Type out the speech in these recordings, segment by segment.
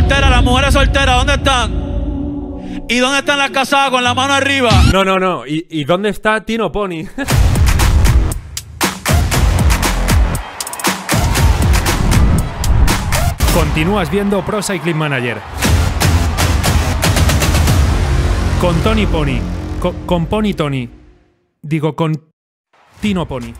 solteras, las mujeres solteras, ¿dónde están? ¿Y dónde están las casadas con la mano arriba? No, no, no. ¿Y, dónde está Tino Pony? Continúas viendo Pro Cycling Manager. Con Tony Pony. con Pony Tony. Digo, con Tino Pony.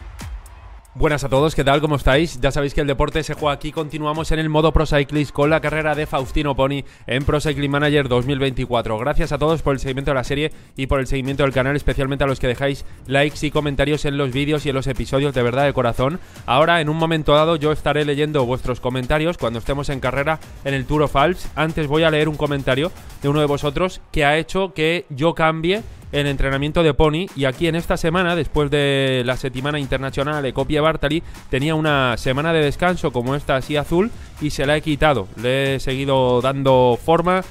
Buenas a todos, ¿qué tal? ¿Cómo estáis? Ya sabéis que el deporte se juega aquí. Continuamos en el modo Pro Cyclist con la carrera de Faustino Pony en Pro Cycling Manager 2024. Gracias a todos por el seguimiento de la serie y por el seguimiento del canal, especialmente a los que dejáis likes y comentarios en los vídeos y en los episodios de verdad de corazón. Ahora, en un momento dado, yo estaré leyendo vuestros comentarios cuando estemos en carrera en el Tour of Alps. Antes voy a leer un comentario de uno de vosotros que ha hecho que yo cambie en entrenamiento de Pony y aquí en esta semana, después de la Semana Internacional de Copia Bartali, tenía una semana de descanso como esta así azul y se la he quitado. Le he seguido dando forma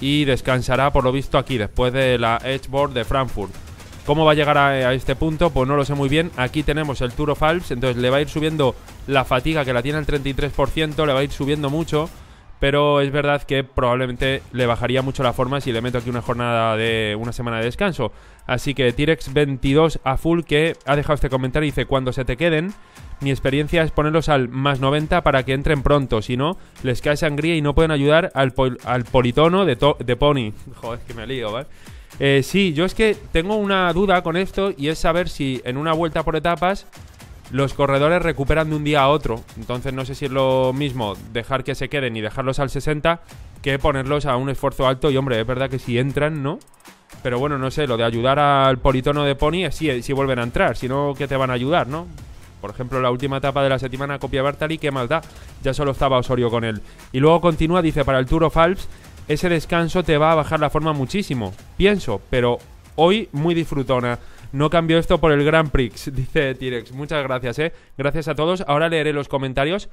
y descansará por lo visto aquí después de la Edgeboard de Frankfurt. ¿Cómo va a llegar a, este punto? Pues no lo sé muy bien. Aquí tenemos el Tour of Alps, entonces le va a ir subiendo la fatiga que la tiene al 33%, le va a ir subiendo mucho pero es verdad que probablemente le bajaría mucho la forma si le meto aquí una jornada de una semana de descanso. Así que t rex 22 a full que ha dejado este comentario y dice, cuando se te queden, mi experiencia es ponerlos al más 90 para que entren pronto, si no, les cae sangría y no pueden ayudar al, politono de, Pony. Joder, que me lío, ¿vale? ¿eh? Eh, sí, yo es que tengo una duda con esto y es saber si en una vuelta por etapas los corredores recuperan de un día a otro, entonces no sé si es lo mismo dejar que se queden y dejarlos al 60 que ponerlos a un esfuerzo alto. Y hombre, es verdad que si entran, ¿no? Pero bueno, no sé, lo de ayudar al politono de Pony si, vuelven a entrar, si no, que te van a ayudar, ¿no? Por ejemplo, la última etapa de la semana copia Bartali, qué maldad, ya solo estaba Osorio con él. Y luego continúa, dice, para el Tour of Alps, ese descanso te va a bajar la forma muchísimo, pienso, pero hoy muy disfrutona. No cambió esto por el Grand Prix, dice Tirex. Muchas gracias, ¿eh? Gracias a todos. Ahora leeré los comentarios.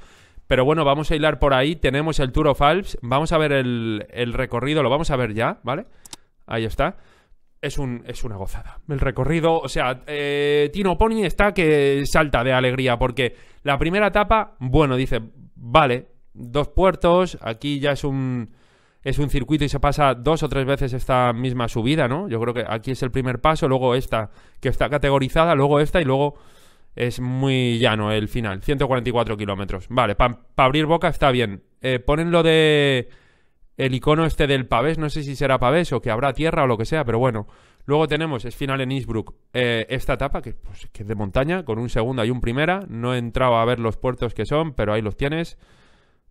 Pero bueno, vamos a hilar por ahí. Tenemos el Tour of Alps. Vamos a ver el, recorrido. Lo vamos a ver ya, ¿vale? Ahí está. Es, un, es, una gozada. El recorrido, o sea, eh, Tino Pony está que salta de alegría porque la primera etapa, bueno, dice, vale, dos puertos, aquí ya es un, es un circuito y se pasa dos o tres veces esta misma subida, ¿no? Yo creo que aquí es el primer paso, luego esta, que está categorizada, luego esta y luego es muy llano el final, 144 kilómetros. Vale, para abrir boca está bien. Eh, ponen lo de el icono este del pavés, no sé si será pavés o que habrá tierra o lo que sea, pero bueno. Luego tenemos, es final en Innsbruck, eh, esta etapa pues, que, es de montaña, con un segundo y un primera. No he entrado a ver los puertos que son, pero ahí los tienes.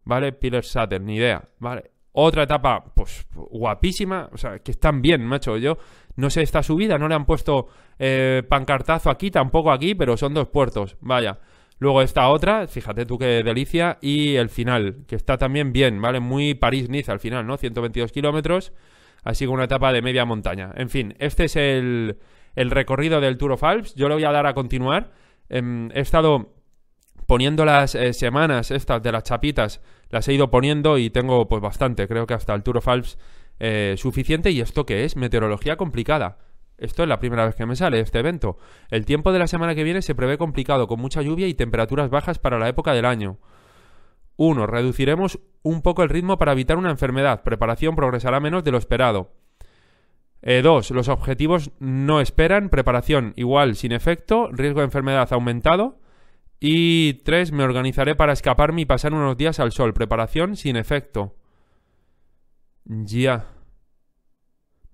Vale, Piller Saturn, ni idea. Vale, otra etapa, pues guapísima, o sea, que están bien, macho. Yo no sé esta subida, no le han puesto eh, pancartazo aquí, tampoco aquí, pero son dos puertos, vaya. Luego está otra, fíjate tú qué delicia, y el final, que está también bien, ¿vale? Muy parís nice al final, ¿no? 122 kilómetros, así que una etapa de media montaña. En fin, este es el, recorrido del Tour of Alps, yo lo voy a dar a continuar. Em, he estado poniendo las eh, semanas estas de las chapitas, las he ido poniendo y tengo pues bastante, creo que hasta el Tour of eh, suficiente. ¿Y esto qué es? Meteorología complicada. Esto es la primera vez que me sale este evento. El tiempo de la semana que viene se prevé complicado, con mucha lluvia y temperaturas bajas para la época del año. 1. Reduciremos un poco el ritmo para evitar una enfermedad. Preparación progresará menos de lo esperado. 2. Eh, los objetivos no esperan. Preparación igual sin efecto. Riesgo de enfermedad aumentado. Y tres, Me organizaré para escaparme y pasar unos días al sol. Preparación sin efecto. Ya.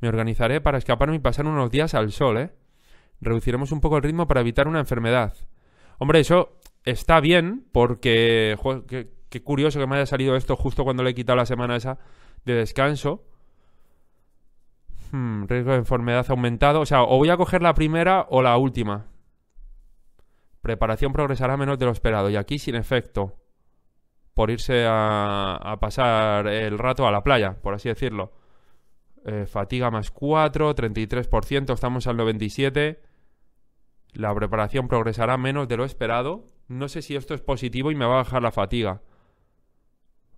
Me organizaré para escaparme y pasar unos días al sol, ¿eh? Reduciremos un poco el ritmo para evitar una enfermedad. Hombre, eso está bien porque... qué, curioso que me haya salido esto justo cuando le he quitado la semana esa de descanso. Hmm, riesgo de enfermedad aumentado. O sea, o voy a coger la primera o la última. Preparación progresará menos de lo esperado. Y aquí, sin efecto, por irse a, pasar el rato a la playa, por así decirlo. Eh, fatiga más 4, 33%, estamos al 97%. La preparación progresará menos de lo esperado. No sé si esto es positivo y me va a bajar la fatiga.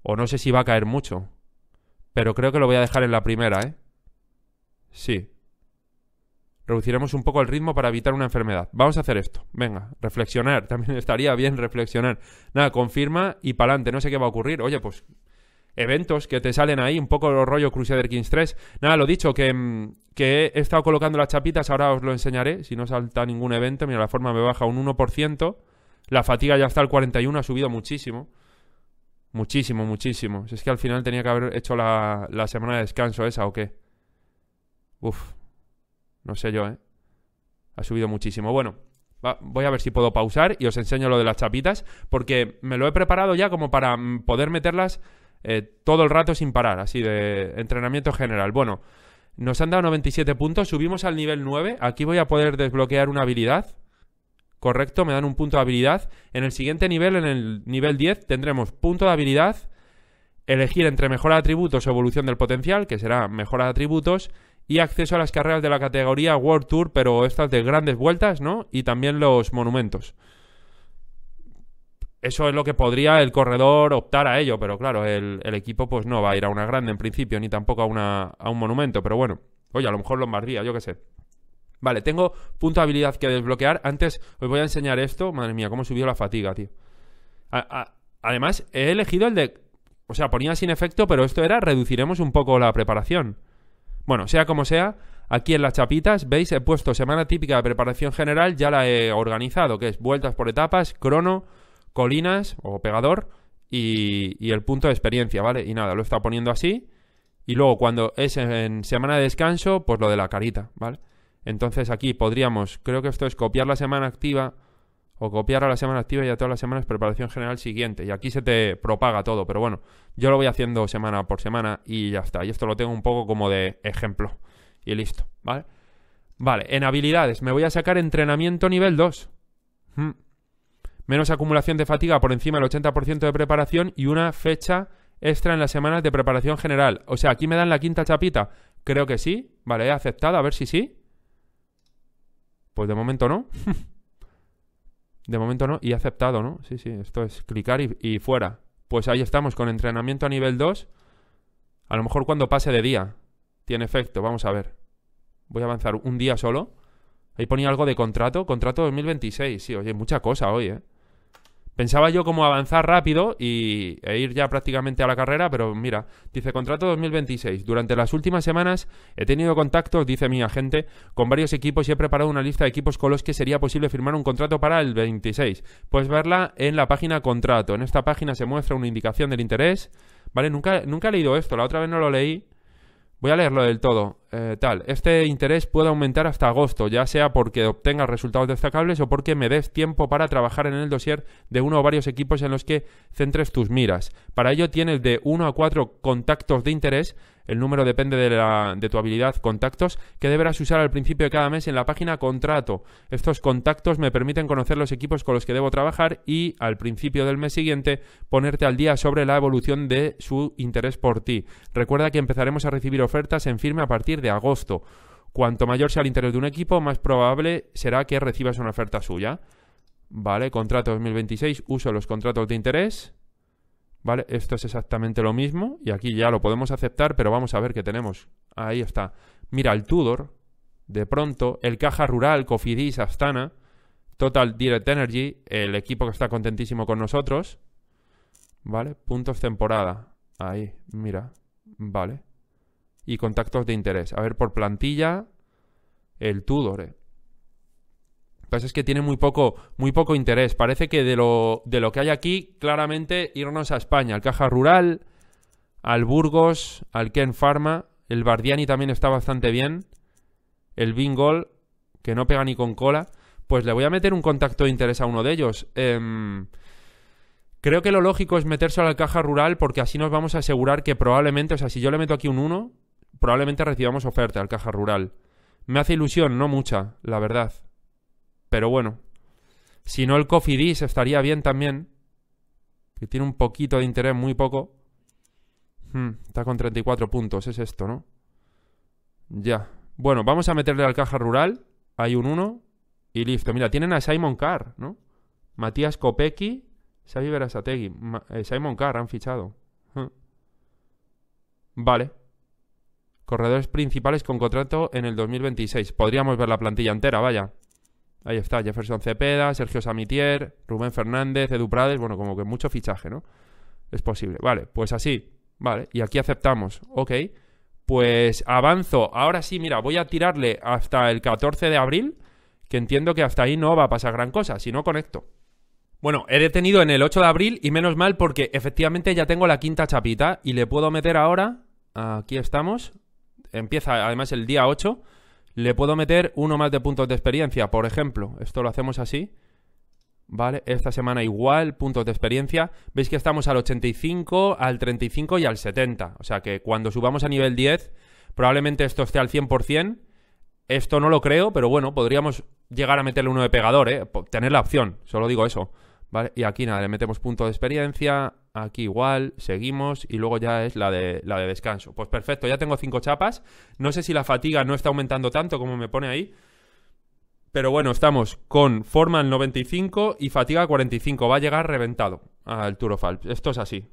O no sé si va a caer mucho. Pero creo que lo voy a dejar en la primera, ¿eh? Sí, reduciremos un poco el ritmo para evitar una enfermedad. Vamos a hacer esto. Venga, reflexionar. También estaría bien reflexionar. Nada, confirma y pa'lante. No sé qué va a ocurrir. Oye, pues eventos que te salen ahí, un poco los rollo Crusader Kings 3. Nada, lo dicho, que, mm, que he estado colocando las chapitas, ahora os lo enseñaré. Si no salta ningún evento, mira, la forma me baja un 1%. La fatiga ya está al 41, ha subido muchísimo. Muchísimo, muchísimo. es que al final tenía que haber hecho la, la semana de descanso esa o qué. Uf, no sé yo, ¿eh? Ha subido muchísimo. Bueno, voy a ver si puedo pausar y os enseño lo de las chapitas, porque me lo he preparado ya como para mm, poder meterlas eh, todo el rato sin parar, así de entrenamiento general. Bueno, nos han dado 97 puntos, subimos al nivel 9, aquí voy a poder desbloquear una habilidad. Correcto, me dan un punto de habilidad. En el siguiente nivel, en el nivel 10, tendremos punto de habilidad, elegir entre mejora de atributos o evolución del potencial, que será mejora de atributos, y acceso a las carreras de la categoría World Tour, pero estas de grandes vueltas, ¿no? Y también los monumentos. Eso es lo que podría el corredor optar a ello, pero claro, el, equipo pues no va a ir a una grande en principio, ni tampoco a, una, a un monumento, pero bueno, oye, a lo mejor Lombardía, yo qué sé. Vale, tengo punto de habilidad que desbloquear. Antes os voy a enseñar esto. Madre mía, cómo subió la fatiga, tío. además, he elegido el de... O sea, ponía sin efecto, pero esto era reduciremos un poco la preparación. Bueno, sea como sea, aquí en las chapitas, veis, he puesto semana típica de preparación general, ya la he organizado, que es vueltas por etapas, crono, colinas o pegador y, el punto de experiencia, ¿vale? Y nada, lo he estado poniendo así. Y luego cuando es en semana de descanso, pues lo de la carita, ¿vale? Entonces aquí podríamos, creo que esto es copiar la semana activa o copiar a la semana activa y a todas las semanas preparación general siguiente. Y aquí se te propaga todo, pero bueno, yo lo voy haciendo semana por semana y ya está. Y esto lo tengo un poco como de ejemplo. Y listo, ¿vale? Vale, en habilidades me voy a sacar entrenamiento nivel 2. Hmm. Menos acumulación de fatiga por encima del 80% de preparación y una fecha extra en las semanas de preparación general. O sea, aquí me dan la quinta chapita. Creo que sí. Vale, he aceptado, a ver si sí. Pues de momento no. De momento no, y aceptado, ¿no? Sí, sí, esto es clicar y, y fuera. Pues ahí estamos con entrenamiento a nivel 2. A lo mejor cuando pase de día. Tiene efecto, vamos a ver. Voy a avanzar un día solo. Ahí ponía algo de contrato, contrato 2026. Sí, oye, mucha cosa hoy, ¿eh? Pensaba yo cómo avanzar rápido y, e ir ya prácticamente a la carrera, pero mira, dice contrato 2026. Durante las últimas semanas he tenido contactos, dice mi agente, con varios equipos y he preparado una lista de equipos con los que sería posible firmar un contrato para el 26. Puedes verla en la página contrato. En esta página se muestra una indicación del interés. Vale, nunca, nunca he leído esto, la otra vez no lo leí. Voy a leerlo del todo. Eh, tal. Este interés puede aumentar hasta agosto, ya sea porque obtenga resultados destacables o porque me des tiempo para trabajar en el dossier de uno o varios equipos en los que centres tus miras. Para ello tienes de uno a cuatro contactos de interés, el número depende de, la, de tu habilidad, contactos, que deberás usar al principio de cada mes en la página contrato. Estos contactos me permiten conocer los equipos con los que debo trabajar y al principio del mes siguiente ponerte al día sobre la evolución de su interés por ti. Recuerda que empezaremos a recibir ofertas en firme a partir de agosto. Cuanto mayor sea el interés de un equipo, más probable será que recibas una oferta suya. ¿Vale? Contrato 2026, uso los contratos de interés. ¿Vale? Esto es exactamente lo mismo y aquí ya lo podemos aceptar, pero vamos a ver qué tenemos. Ahí está. Mira, el Tudor, de pronto, el Caja Rural, Cofidis, Astana, Total Direct Energy, el equipo que está contentísimo con nosotros. ¿Vale? Puntos temporada. Ahí, mira. Vale y contactos de interés. A ver, por plantilla, el Tudor. Eh. Lo que es que tiene muy poco, muy poco interés. Parece que de lo, de lo que hay aquí, claramente irnos a España, al Caja Rural, al Burgos, al Ken Pharma, el Bardiani también está bastante bien, el Bingol, que no pega ni con cola. Pues le voy a meter un contacto de interés a uno de ellos. Em, creo que lo lógico es meterse al la caja rural porque así nos vamos a asegurar que probablemente, o sea, si yo le meto aquí un 1, probablemente recibamos oferta al Caja Rural. Me hace ilusión, no mucha, la verdad. Pero bueno. Si no el Coffee estaría bien también. Que tiene un poquito de interés, muy poco. Hmm, está con 34 puntos, es esto, ¿no? Ya. Bueno, vamos a meterle al Caja Rural. Hay un 1. Y listo. Mira, tienen a Simon Carr, ¿no? Matías Kopecki, Xavi Berasategui. Eh, Simon Carr han fichado. Hmm. Vale. Corredores principales con contrato en el 2026. Podríamos ver la plantilla entera, vaya. Ahí está, Jefferson Cepeda, Sergio Samitier, Rubén Fernández, Edu Prades, bueno, como que mucho fichaje, ¿no? Es posible. Vale, pues así. Vale, y aquí aceptamos. Ok. Pues avanzo. Ahora sí, mira, voy a tirarle hasta el 14 de abril, que entiendo que hasta ahí no va a pasar gran cosa, si no conecto. Bueno, he detenido en el 8 de abril y menos mal porque efectivamente ya tengo la quinta chapita y le puedo meter ahora, aquí estamos, empieza además el día 8, le puedo meter uno más de puntos de experiencia, por ejemplo. Esto lo hacemos así. ¿Vale? Esta semana igual, puntos de experiencia. Veis que estamos al 85, al 35 y al 70. O sea que cuando subamos a nivel 10, probablemente esto esté al 100%. Esto no lo creo, pero bueno, podríamos llegar a meterle uno de pegador, ¿eh? Tener la opción, solo digo eso. ¿Vale? Y aquí nada, le metemos punto de experiencia, aquí igual, seguimos y luego ya es la de, la de descanso. Pues perfecto, ya tengo cinco chapas. No sé si la fatiga no está aumentando tanto como me pone ahí. Pero bueno, estamos con forma 95 y fatiga 45. Va a llegar reventado al Tour of Alps. Esto es así.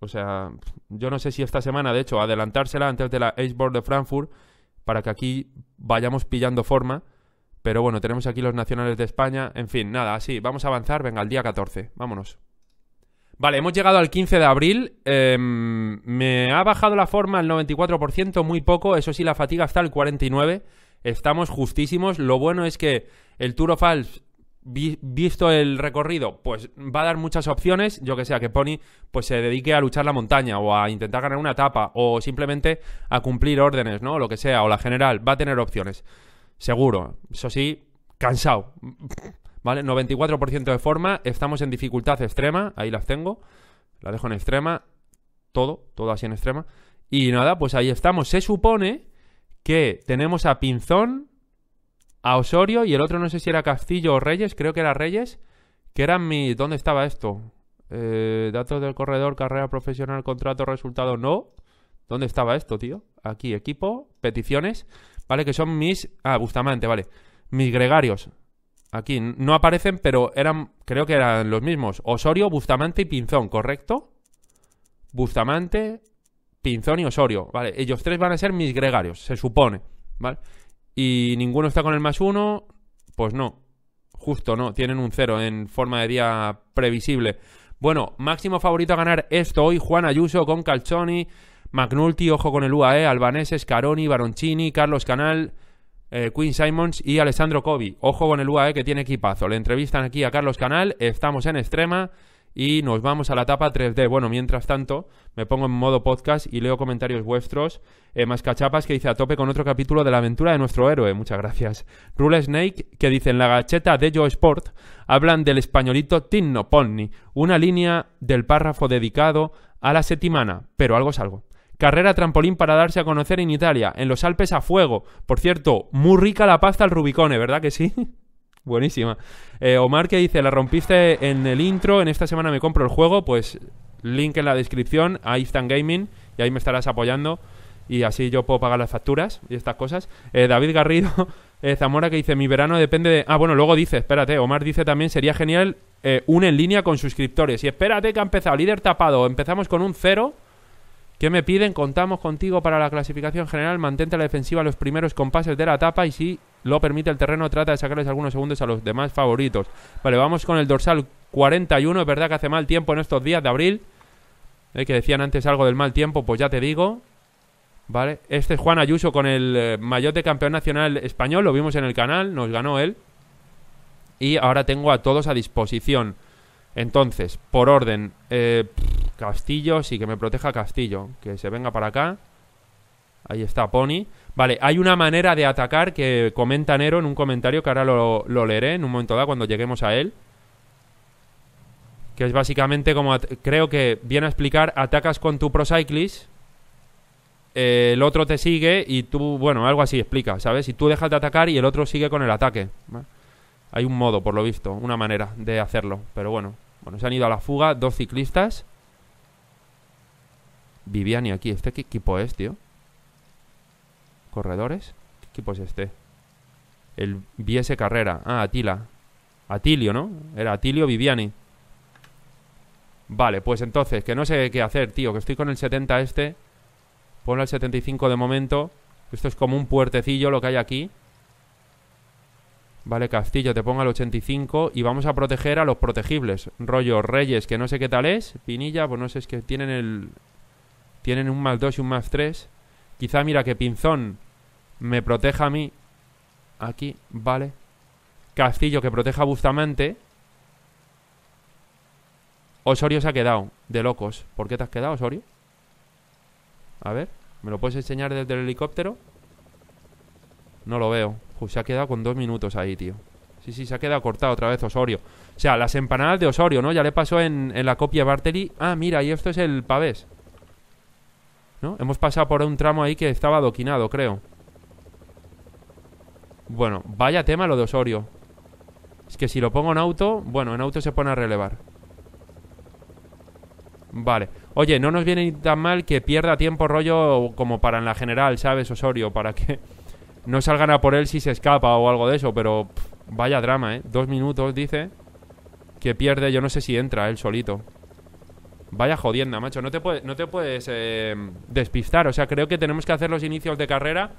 O sea, yo no sé si esta semana, de hecho, adelantársela antes de la Aceboard de Frankfurt para que aquí vayamos pillando forma. Pero bueno, tenemos aquí los nacionales de España. En fin, nada, así. Vamos a avanzar. Venga, al día 14. Vámonos. Vale, hemos llegado al 15 de abril. Em, me ha bajado la forma al 94%, muy poco. Eso sí, la fatiga está al 49%. Estamos justísimos. Lo bueno es que el Tour of Alps, visto el recorrido, pues va a dar muchas opciones. Yo que sea que Pony pues, se dedique a luchar la montaña o a intentar ganar una etapa o simplemente a cumplir órdenes, ¿no? Lo que sea, o la general. Va a tener opciones. Seguro. Eso sí, cansado. ¿vale? 94% de forma, estamos en dificultad extrema, ahí las tengo, la dejo en extrema, todo, todo así en extrema. Y nada, pues ahí estamos. Se supone que tenemos a Pinzón, a Osorio y el otro no sé si era Castillo o Reyes, creo que era Reyes, que eran mis... ¿Dónde estaba esto? Eh, datos del corredor, carrera profesional, contrato, resultado, no. ¿Dónde estaba esto, tío? Aquí, equipo, peticiones, ¿vale? Que son mis... Ah, Bustamante, vale. Mis gregarios. Aquí no aparecen, pero eran, creo que eran los mismos. Osorio, Bustamante y Pinzón, ¿correcto? Bustamante, Pinzón y Osorio. Vale, ellos tres van a ser mis gregarios, se supone. ¿Vale? Y ninguno está con el más uno, pues no. Justo no, tienen un cero en forma de día previsible. Bueno, máximo favorito a ganar esto hoy, Juan Ayuso con Calzoni, Magnulti, ojo con el UAE, Albanese, Scaroni, Baroncini, Carlos Canal, eh, Queen Simons y Alessandro Kobe. Ojo con el UAE que tiene equipazo. Le entrevistan aquí a Carlos Canal, estamos en extrema y nos vamos a la etapa 3D. Bueno, mientras tanto, me pongo en modo podcast y leo comentarios vuestros. Eh, Mascachapas que dice a tope con otro capítulo de la aventura de nuestro héroe. Muchas gracias. Rule Snake que dice en la gacheta de Joe Sport hablan del españolito Tinno una línea del párrafo dedicado a la setimana, pero algo es algo. Carrera trampolín para darse a conocer en Italia, en los Alpes a fuego. Por cierto, muy rica la pasta al Rubicone, ¿verdad que sí? Buenísima. Eh, Omar que dice, la rompiste en el intro, en esta semana me compro el juego, pues link en la descripción a Instant Gaming y ahí me estarás apoyando y así yo puedo pagar las facturas y estas cosas. Eh, David Garrido, eh, Zamora que dice, mi verano depende de... Ah, bueno, luego dice, espérate, Omar dice también, sería genial un en línea con suscriptores. Y espérate que ha empezado, líder tapado, empezamos con un cero ¿Qué me piden? Contamos contigo para la clasificación general. Mantente a la defensiva los primeros compases de la etapa y si lo permite el terreno, trata de sacarles algunos segundos a los demás favoritos. Vale, vamos con el dorsal 41. Es verdad que hace mal tiempo en estos días de abril. Eh, que decían antes algo del mal tiempo, pues ya te digo. Vale, este es Juan Ayuso con el eh, Mayotte de campeón nacional español. Lo vimos en el canal, nos ganó él. Y ahora tengo a todos a disposición. Entonces, por orden. Eh, Castillo, sí, que me proteja Castillo. Que se venga para acá. Ahí está Pony. Vale, hay una manera de atacar que comenta Nero en un comentario que ahora lo, leeré en un momento dado cuando lleguemos a él. Que es básicamente como... Creo que viene a explicar, atacas con tu pro eh, el otro te sigue y tú, bueno, algo así explica, ¿sabes? Y tú dejas de atacar y el otro sigue con el ataque. Hay un modo, por lo visto, una manera de hacerlo. Pero bueno, bueno, se han ido a la fuga dos ciclistas. Viviani aquí. ¿Este qué equipo es, tío? ¿Corredores? ¿Qué equipo es este? El Viese Carrera. Ah, Atila. Atilio, ¿no? Era Atilio Viviani. Vale, pues entonces, que no sé qué hacer, tío. Que estoy con el 70 este. Ponlo el 75 de momento. Esto es como un puertecillo lo que hay aquí. Vale, Castillo, te pongo el 85 y vamos a proteger a los protegibles. Rollo Reyes, que no sé qué tal es. Pinilla, pues no sé, es que tienen el, tienen un más 2 y un más 3. Quizá mira que Pinzón me proteja a mí. Aquí, vale. Castillo que proteja a Bustamante. Osorio se ha quedado, de locos. ¿Por qué te has quedado, Osorio? A ver, ¿me lo puedes enseñar desde el helicóptero? No lo veo. se ha quedado con dos minutos ahí, tío. Sí, sí, se ha quedado cortado otra vez Osorio. O sea, las empanadas de Osorio, ¿no? Ya le pasó en, la copia Barteli. Ah, mira, y esto es el pavés. Hemos pasado por un tramo ahí que estaba adoquinado, creo. Bueno, vaya tema lo de Osorio. Es que si lo pongo en auto, bueno, en auto se pone a relevar. Vale. Oye, no nos viene tan mal que pierda tiempo rollo como para en la general, ¿sabes, Osorio? Para que no salgan a por él si se escapa o algo de eso, pero vaya drama, ¿eh? Dos minutos, dice, que pierde, yo no sé si entra él solito. Vaya jodienda, macho. No te, no te puedes eh, despistar. O sea, creo que tenemos que hacer los inicios de carrera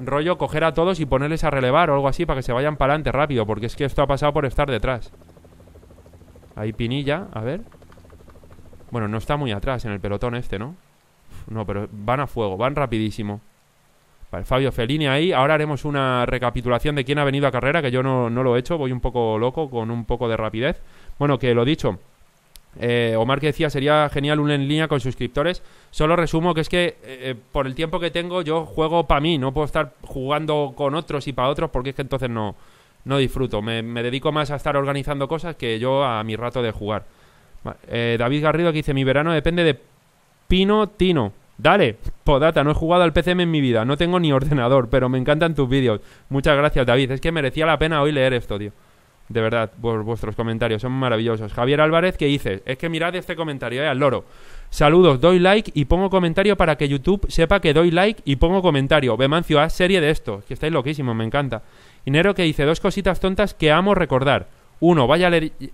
rollo coger a todos y ponerles a relevar o algo así para que se vayan para adelante rápido, porque es que esto ha pasado por estar detrás. Ahí Pinilla, a ver. Bueno, no está muy atrás en el pelotón este, ¿no? No, pero van a fuego, van rapidísimo. Vale, Fabio Felini ahí. Ahora haremos una recapitulación de quién ha venido a carrera, que yo no, no lo he hecho, voy un poco loco con un poco de rapidez. Bueno, que lo dicho, eh, Omar que decía, sería genial un en línea con suscriptores. Solo resumo que es que eh, eh, por el tiempo que tengo yo juego para mí, no puedo estar jugando con otros y para otros porque es que entonces no, no disfruto. Me, dedico más a estar organizando cosas que yo a mi rato de jugar. David Garrido que dice, mi verano depende de Pino Tino. Dale, podata, no he jugado al PCM en mi vida, no tengo ni ordenador, pero me encantan tus vídeos. Muchas gracias David, es que merecía la pena hoy leer esto, tío. De verdad, vuestros comentarios son maravillosos. Javier Álvarez, que dices? Es que mirad este comentario, eh, al loro. Saludos, doy like y pongo comentario para que YouTube sepa que doy like y pongo comentario. Bemancio, A, serie de esto, que estáis loquísimos, me encanta. Inero que dice dos cositas tontas que amo recordar. Uno, vaya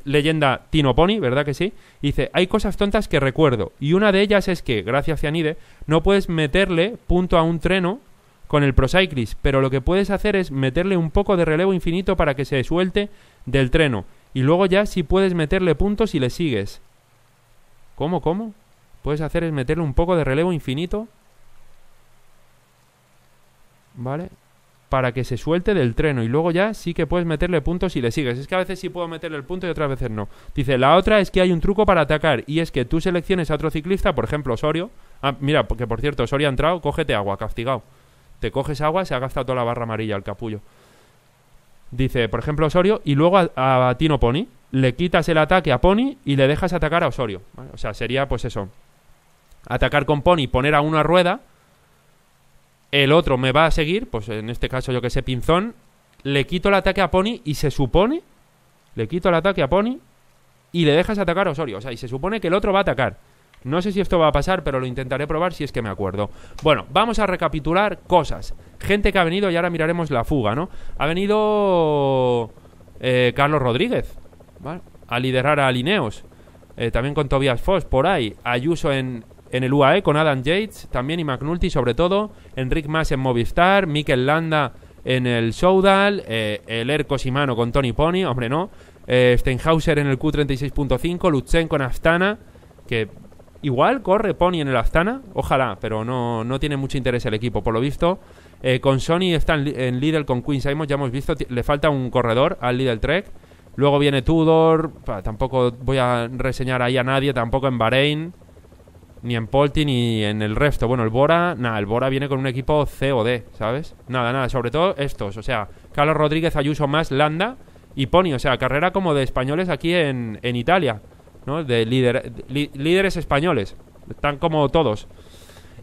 leyenda Tino Pony, ¿verdad que sí? Dice, hay cosas tontas que recuerdo. Y una de ellas es que, gracias Cianide, no puedes meterle punto a un treno con el Procyclis, pero lo que puedes hacer es meterle un poco de relevo infinito para que se suelte del treno. Y luego ya si puedes meterle puntos y le sigues. ¿Cómo, cómo? Puedes hacer es meterle un poco de relevo infinito. ¿Vale? Para que se suelte del treno. Y luego ya sí que puedes meterle puntos y le sigues. Es que a veces sí puedo meterle el punto y otras veces no. Dice, la otra es que hay un truco para atacar. Y es que tú selecciones a otro ciclista, por ejemplo, Osorio. Ah, mira, porque por cierto, Osorio ha entrado, cógete agua, castigado. Te coges agua, se ha gastado toda la barra amarilla al capullo dice, por ejemplo, Osorio, y luego a, Tino Pony. Le quitas el ataque a Pony y le dejas atacar a Osorio. O sea, sería pues eso. Atacar con Pony, poner a una rueda. El otro me va a seguir, pues en este caso yo que sé, Pinzón. Le quito el ataque a Pony y se supone. Le quito el ataque a Pony y le dejas atacar a Osorio. O sea, y se supone que el otro va a atacar. No sé si esto va a pasar, pero lo intentaré probar si es que me acuerdo. Bueno, vamos a recapitular cosas. Gente que ha venido y ahora miraremos la fuga, ¿no? Ha venido eh, Carlos Rodríguez, A liderar a Alineos eh, también con Tobias Foss por ahí. Ayuso en, en el UAE con Adam Yates también y McNulty sobre todo. Enric Mas en Movistar. Mikel Landa en el Soudal. Eh, el Erco Simano con Tony Pony, hombre, no. Steinhauser en el Q36.5. Lutsen con Astana. Que igual corre Pony en el Astana, ojalá, pero no, no tiene mucho interés el equipo. Por lo visto, eh, con Sony está en, líder Lidl con Queen Simon, ya hemos visto, le falta un corredor al Lidl Trek. Luego viene Tudor, tampoco voy a reseñar ahí a nadie, tampoco en Bahrein, ni en Polti, ni en el resto. Bueno, el Bora, nada, el Bora viene con un equipo COD, ¿sabes? Nada, nada, sobre todo estos, o sea, Carlos Rodríguez, Ayuso más, Landa y Pony, o sea, carrera como de españoles aquí en, en Italia. De líderes españoles. Están como todos.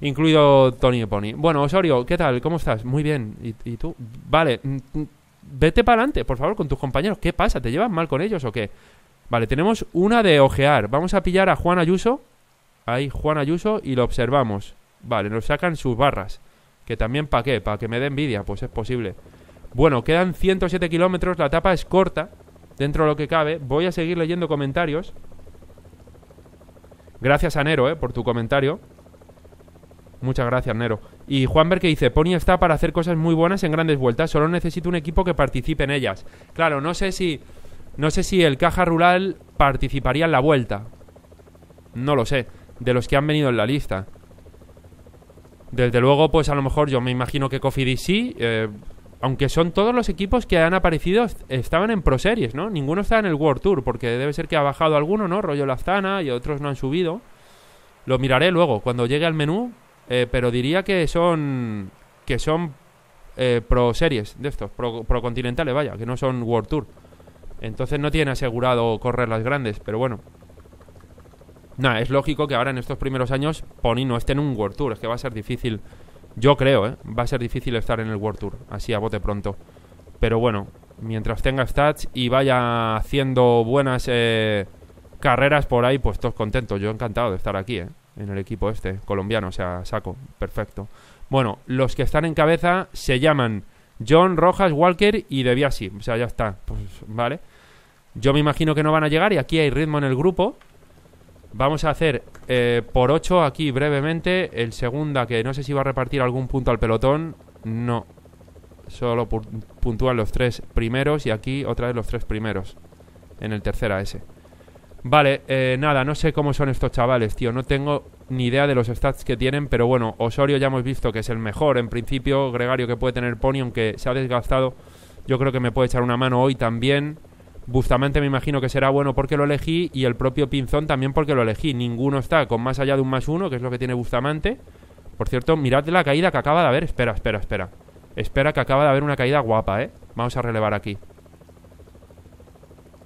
Incluido Tony Pony. Bueno, Osorio, ¿qué tal? ¿Cómo estás? Muy bien. ¿Y, y tú? Vale. Mm, mm, vete para adelante, por favor, con tus compañeros. ¿Qué pasa? ¿Te llevas mal con ellos o qué? Vale, tenemos una de ojear. Vamos a pillar a Juan Ayuso. Ahí, Juan Ayuso, y lo observamos. Vale, nos sacan sus barras. Que también, ¿para qué? ¿Para que me dé envidia? Pues es posible. Bueno, quedan 107 kilómetros, la etapa es corta, dentro de lo que cabe. Voy a seguir leyendo comentarios. Gracias a Nero, eh, por tu comentario. Muchas gracias, Nero. Y Juan Ver que dice, Pony está para hacer cosas muy buenas en grandes vueltas, solo necesito un equipo que participe en ellas. Claro, no sé si no sé si el Caja Rural participaría en la vuelta. No lo sé, de los que han venido en la lista. Desde luego, pues a lo mejor yo me imagino que Cofidis sí, eh, aunque son todos los equipos que han aparecido, estaban en Pro Series, ¿no? Ninguno está en el World Tour, porque debe ser que ha bajado alguno, ¿no? Rollo Lazana y otros no han subido. Lo miraré luego, cuando llegue al menú, eh, pero diría que son. que son eh, Pro Series de estos, pro, pro continentales, vaya, que no son World Tour. Entonces no tiene asegurado correr las grandes, pero bueno. Nada, es lógico que ahora en estos primeros años Pony no esté en un World Tour, es que va a ser difícil yo creo, ¿eh? Va a ser difícil estar en el World Tour, así a bote pronto. Pero bueno, mientras tenga stats y vaya haciendo buenas eh, carreras por ahí, pues todos contentos. Yo encantado de estar aquí, ¿eh? En el equipo este, colombiano, o sea, saco, perfecto. Bueno, los que están en cabeza se llaman John, Rojas, Walker y Biasi O sea, ya está, pues vale. Yo me imagino que no van a llegar y aquí hay ritmo en el grupo. Vamos a hacer eh, por 8 aquí brevemente. El segunda, que no sé si va a repartir algún punto al pelotón. No. Solo puntúan los tres primeros y aquí otra vez los tres primeros. En el tercera ese. Vale, eh, nada, no sé cómo son estos chavales, tío. No tengo ni idea de los stats que tienen, pero bueno, Osorio ya hemos visto que es el mejor en principio gregario que puede tener Pony, aunque se ha desgastado. Yo creo que me puede echar una mano hoy también. Bustamante me imagino que será bueno porque lo elegí y el propio Pinzón también porque lo elegí. Ninguno está con más allá de un más uno, que es lo que tiene Bustamante. Por cierto, mirad la caída que acaba de haber. Espera, espera, espera. Espera que acaba de haber una caída guapa, ¿eh? Vamos a relevar aquí.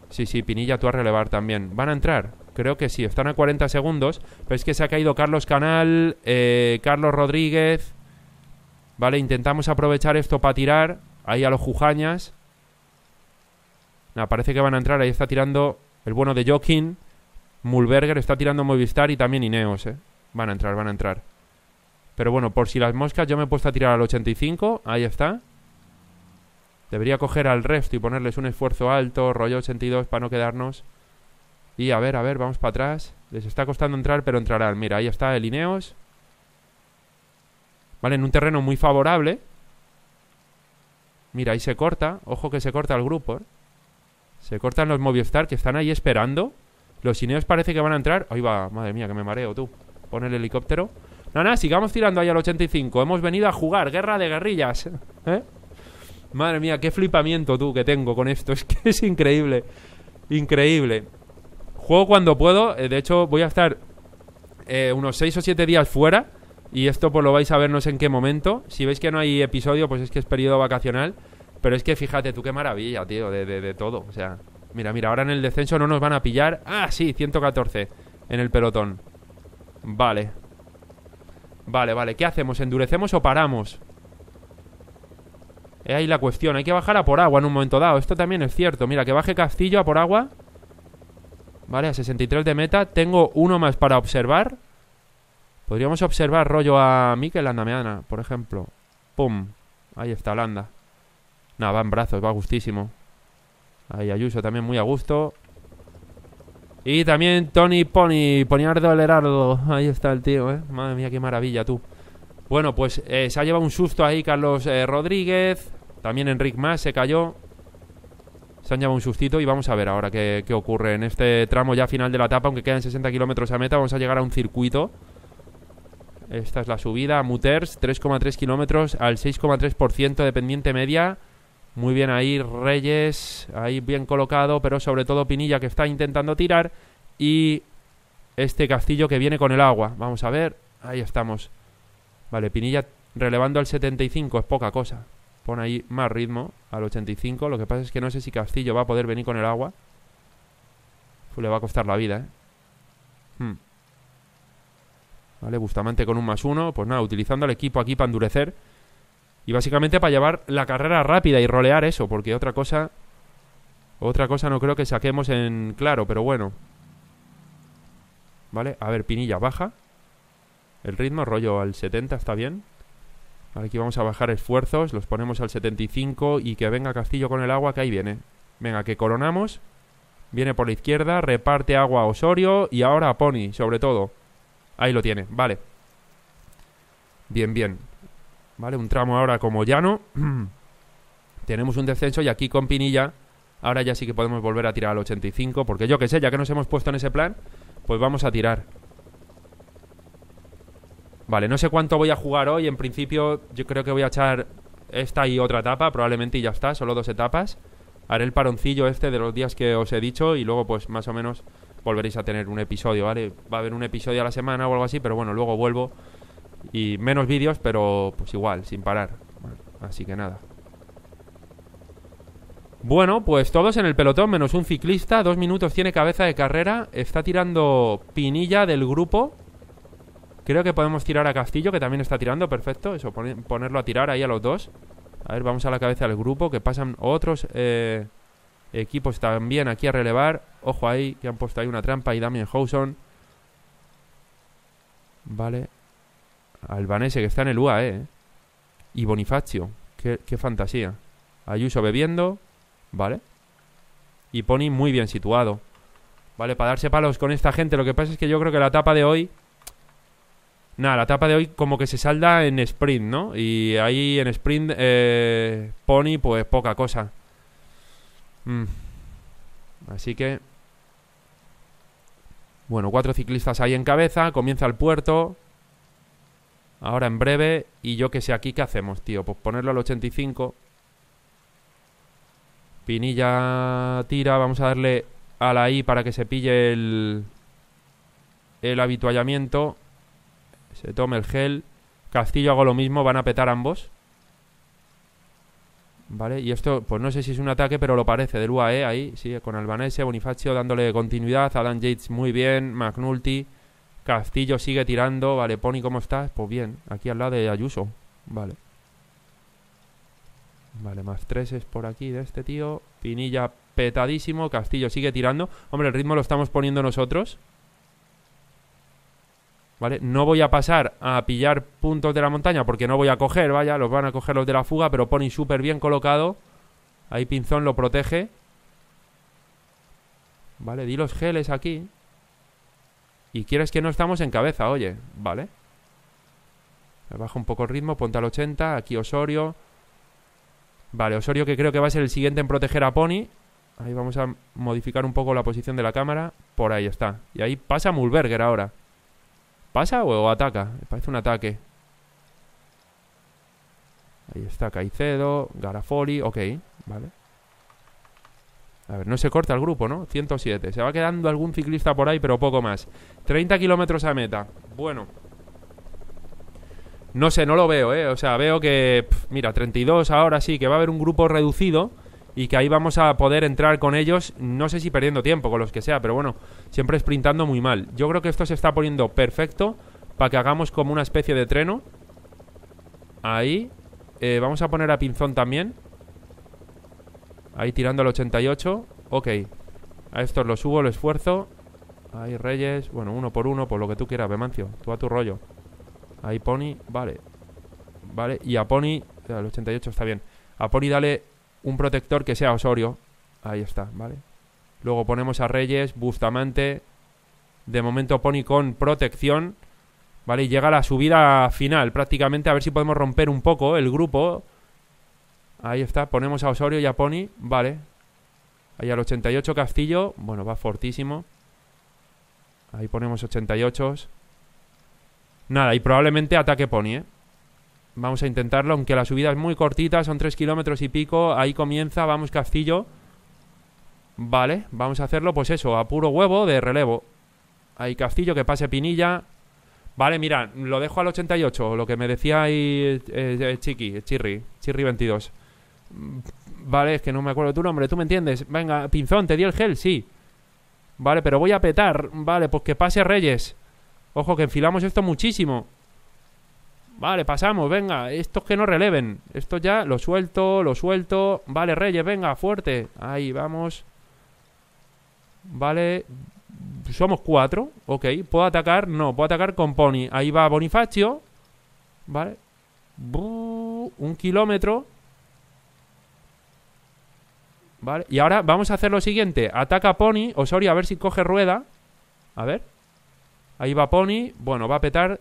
Sí, sí, Pinilla, tú a relevar también. ¿Van a entrar? Creo que sí, están a 40 segundos. Pero es que se ha caído Carlos Canal, eh, Carlos Rodríguez. Vale, intentamos aprovechar esto para tirar ahí a los Jujañas parece que van a entrar. Ahí está tirando el bueno de Jokin. Mulberger está tirando Movistar y también Ineos, ¿eh? Van a entrar, van a entrar. Pero bueno, por si las moscas, yo me he puesto a tirar al 85. Ahí está. Debería coger al resto y ponerles un esfuerzo alto, rollo 82, para no quedarnos. Y a ver, a ver, vamos para atrás. Les está costando entrar, pero entrarán. Mira, ahí está el Ineos. Vale, en un terreno muy favorable. Mira, ahí se corta. Ojo que se corta el grupo. Eh. Se cortan los Movistar que están ahí esperando. Los cineos parece que van a entrar. Ahí va, madre mía, que me mareo tú. Pon el helicóptero. Nana, nada, sigamos tirando ahí al 85. Hemos venido a jugar, guerra de guerrillas. ¿Eh? Madre mía, qué flipamiento tú que tengo con esto. Es que es increíble. Increíble. Juego cuando puedo. Eh, de hecho, voy a estar eh, unos 6 o 7 días fuera. Y esto pues lo vais a vernos en qué momento. Si veis que no hay episodio, pues es que es periodo vacacional. Pero es que fíjate tú qué maravilla, tío, de, todo. O sea, mira, mira, ahora en el descenso no nos van a pillar. Ah, sí, 114 en el pelotón. Vale. Vale, vale. ¿Qué hacemos? ¿Endurecemos o paramos? Es ahí la cuestión. Hay que bajar a por agua en un momento dado. Esto también es cierto. Mira, que baje Castillo a por agua. Vale, a 63 de meta. Tengo uno más para observar. Podríamos observar rollo a Mikel Andameana, por ejemplo. ¡Pum! Ahí está, Landa. Nada, va en brazos, va gustísimo. Ahí Ayuso también muy a gusto. Y también Tony Pony, Poniardo Lerardo. Ahí está el tío, ¿eh? Madre mía, qué maravilla, tú. Bueno, pues eh, se ha llevado un susto ahí Carlos eh, Rodríguez. También Enric Más se cayó. Se han llevado un sustito y vamos a ver ahora qué, qué ocurre en este tramo ya final de la etapa, aunque quedan 60 kilómetros a meta, vamos a llegar a un circuito. Esta es la subida, Muters, 3,3 kilómetros al 6,3% de pendiente media. Muy bien ahí Reyes, ahí bien colocado, pero sobre todo Pinilla que está intentando tirar y este castillo que viene con el agua. Vamos a ver, ahí estamos. Vale, Pinilla relevando al 75, es poca cosa. Pone ahí más ritmo al 85, lo que pasa es que no sé si Castillo va a poder venir con el agua. le va a costar la vida, ¿eh? Hmm. Vale, Bustamante con un más uno. Pues nada, utilizando el equipo aquí para endurecer. Y básicamente para llevar la carrera rápida y rolear eso, porque otra cosa. Otra cosa no creo que saquemos en claro, pero bueno. Vale, a ver, Pinilla baja. El ritmo, rollo al 70, está bien. Aquí vamos a bajar esfuerzos, los ponemos al 75 y que venga Castillo con el agua, que ahí viene. Venga, que coronamos. Viene por la izquierda, reparte agua a Osorio y ahora a Pony, sobre todo. Ahí lo tiene, vale. Bien, bien. ¿vale? Un tramo ahora como llano. Tenemos un descenso y aquí con Pinilla ahora ya sí que podemos volver a tirar al 85, porque yo que sé, ya que nos hemos puesto en ese plan, pues vamos a tirar. Vale, no sé cuánto voy a jugar hoy, en principio yo creo que voy a echar esta y otra etapa, probablemente y ya está, solo dos etapas. Haré el paroncillo este de los días que os he dicho y luego pues más o menos volveréis a tener un episodio, ¿vale? Va a haber un episodio a la semana o algo así, pero bueno, luego vuelvo y menos vídeos, pero pues igual, sin parar. Así que nada. Bueno, pues todos en el pelotón, menos un ciclista. Dos minutos tiene cabeza de carrera. Está tirando Pinilla del grupo. Creo que podemos tirar a Castillo, que también está tirando. Perfecto, eso, ponerlo a tirar ahí a los dos. A ver, vamos a la cabeza del grupo, que pasan otros eh, equipos también aquí a relevar. Ojo ahí, que han puesto ahí una trampa y Damien Houson. Vale. Albanese, que está en el UAE. ¿eh? Y Bonifacio. Qué, fantasía. Ayuso bebiendo, ¿vale? Y Pony muy bien situado. Vale, para darse palos con esta gente. Lo que pasa es que yo creo que la etapa de hoy. Nada, la etapa de hoy como que se salda en sprint, ¿no? Y ahí en sprint, eh, Pony, pues poca cosa. Mm. Así que. Bueno, cuatro ciclistas ahí en cabeza. Comienza el puerto. Ahora en breve, y yo que sé aquí, ¿qué hacemos, tío? Pues ponerlo al 85. Pinilla tira, vamos a darle a la I para que se pille el, el habituallamiento. Se tome el gel. Castillo hago lo mismo, van a petar ambos. Vale, y esto, pues no sé si es un ataque, pero lo parece, del UAE ahí, sí, con Albanese, Bonifacio dándole continuidad, Adam Yates muy bien, McNulty, Castillo sigue tirando. Vale, Pony, ¿cómo estás? Pues bien, aquí al lado de Ayuso. Vale. Vale, más tres es por aquí de este tío. Pinilla petadísimo. Castillo sigue tirando. Hombre, el ritmo lo estamos poniendo nosotros. ¿Vale? No voy a pasar a pillar puntos de la montaña porque no voy a coger, vaya, los van a coger los de la fuga, pero Pony súper bien colocado. Ahí Pinzón lo protege. Vale, di los geles aquí. Y quieres que no estamos en cabeza, oye, ¿vale? Baja un poco el ritmo, ponte al 80, aquí Osorio. Vale, Osorio que creo que va a ser el siguiente en proteger a Pony. Ahí vamos a modificar un poco la posición de la cámara. Por ahí está. Y ahí pasa Mulberger ahora. ¿Pasa o ataca? Me parece un ataque. Ahí está Caicedo, Garafoli, ok, vale. A ver, no se corta el grupo, ¿no? 107. Se va quedando algún ciclista por ahí, pero poco más. 30 kilómetros a meta. Bueno. No sé, no lo veo, ¿eh? O sea, veo que, mira, 32 ahora sí, que va a haber un grupo reducido y que ahí vamos a poder entrar con ellos, no sé si perdiendo tiempo, con los que sea, pero bueno, siempre sprintando muy mal. Yo creo que esto se está poniendo perfecto para que hagamos como una especie de treno. Ahí. Eh, vamos a poner a Pinzón también. Ahí tirando al 88. Ok. A estos lo subo, lo esfuerzo. Ahí Reyes. Bueno, uno por uno, por lo que tú quieras, Bemancio. Tú a tu rollo. Ahí Pony. Vale. Vale. Y a Pony. el 88 está bien. A Pony dale un protector que sea Osorio. Ahí está, ¿vale? Luego ponemos a Reyes, Bustamante. De momento Pony con protección. ¿Vale? Y llega la subida final prácticamente. A ver si podemos romper un poco el grupo. Ahí está, ponemos a Osorio y a Pony, vale. Ahí al 88 Castillo, bueno, va fortísimo. Ahí ponemos 88. Nada, y probablemente ataque Pony, ¿eh? Vamos a intentarlo, aunque la subida es muy cortita, son 3 kilómetros y pico. Ahí comienza, vamos Castillo. Vale, vamos a hacerlo, pues eso, a puro huevo de relevo. Ahí Castillo, que pase Pinilla. Vale, mira, lo dejo al 88, lo que me decía ahí eh, eh, Chiqui, Chirri, Chirri 22. Vale, es que no me acuerdo tu nombre, tú me entiendes. Venga, Pinzón, te di el gel, sí. Vale, pero voy a petar. Vale, pues que pase Reyes. Ojo, que enfilamos esto muchísimo. Vale, pasamos, venga. Estos que no releven. Esto ya lo suelto, lo suelto. Vale, Reyes, venga, fuerte. Ahí, vamos. Vale. Somos cuatro. Ok. ¿Puedo atacar? No, puedo atacar con Pony. Ahí va Bonifacio. Vale. un kilómetro. Y ahora vamos a hacer lo siguiente. Ataca Pony. Osorio, a ver si coge rueda. A ver. Ahí va Pony. Bueno, va a petar.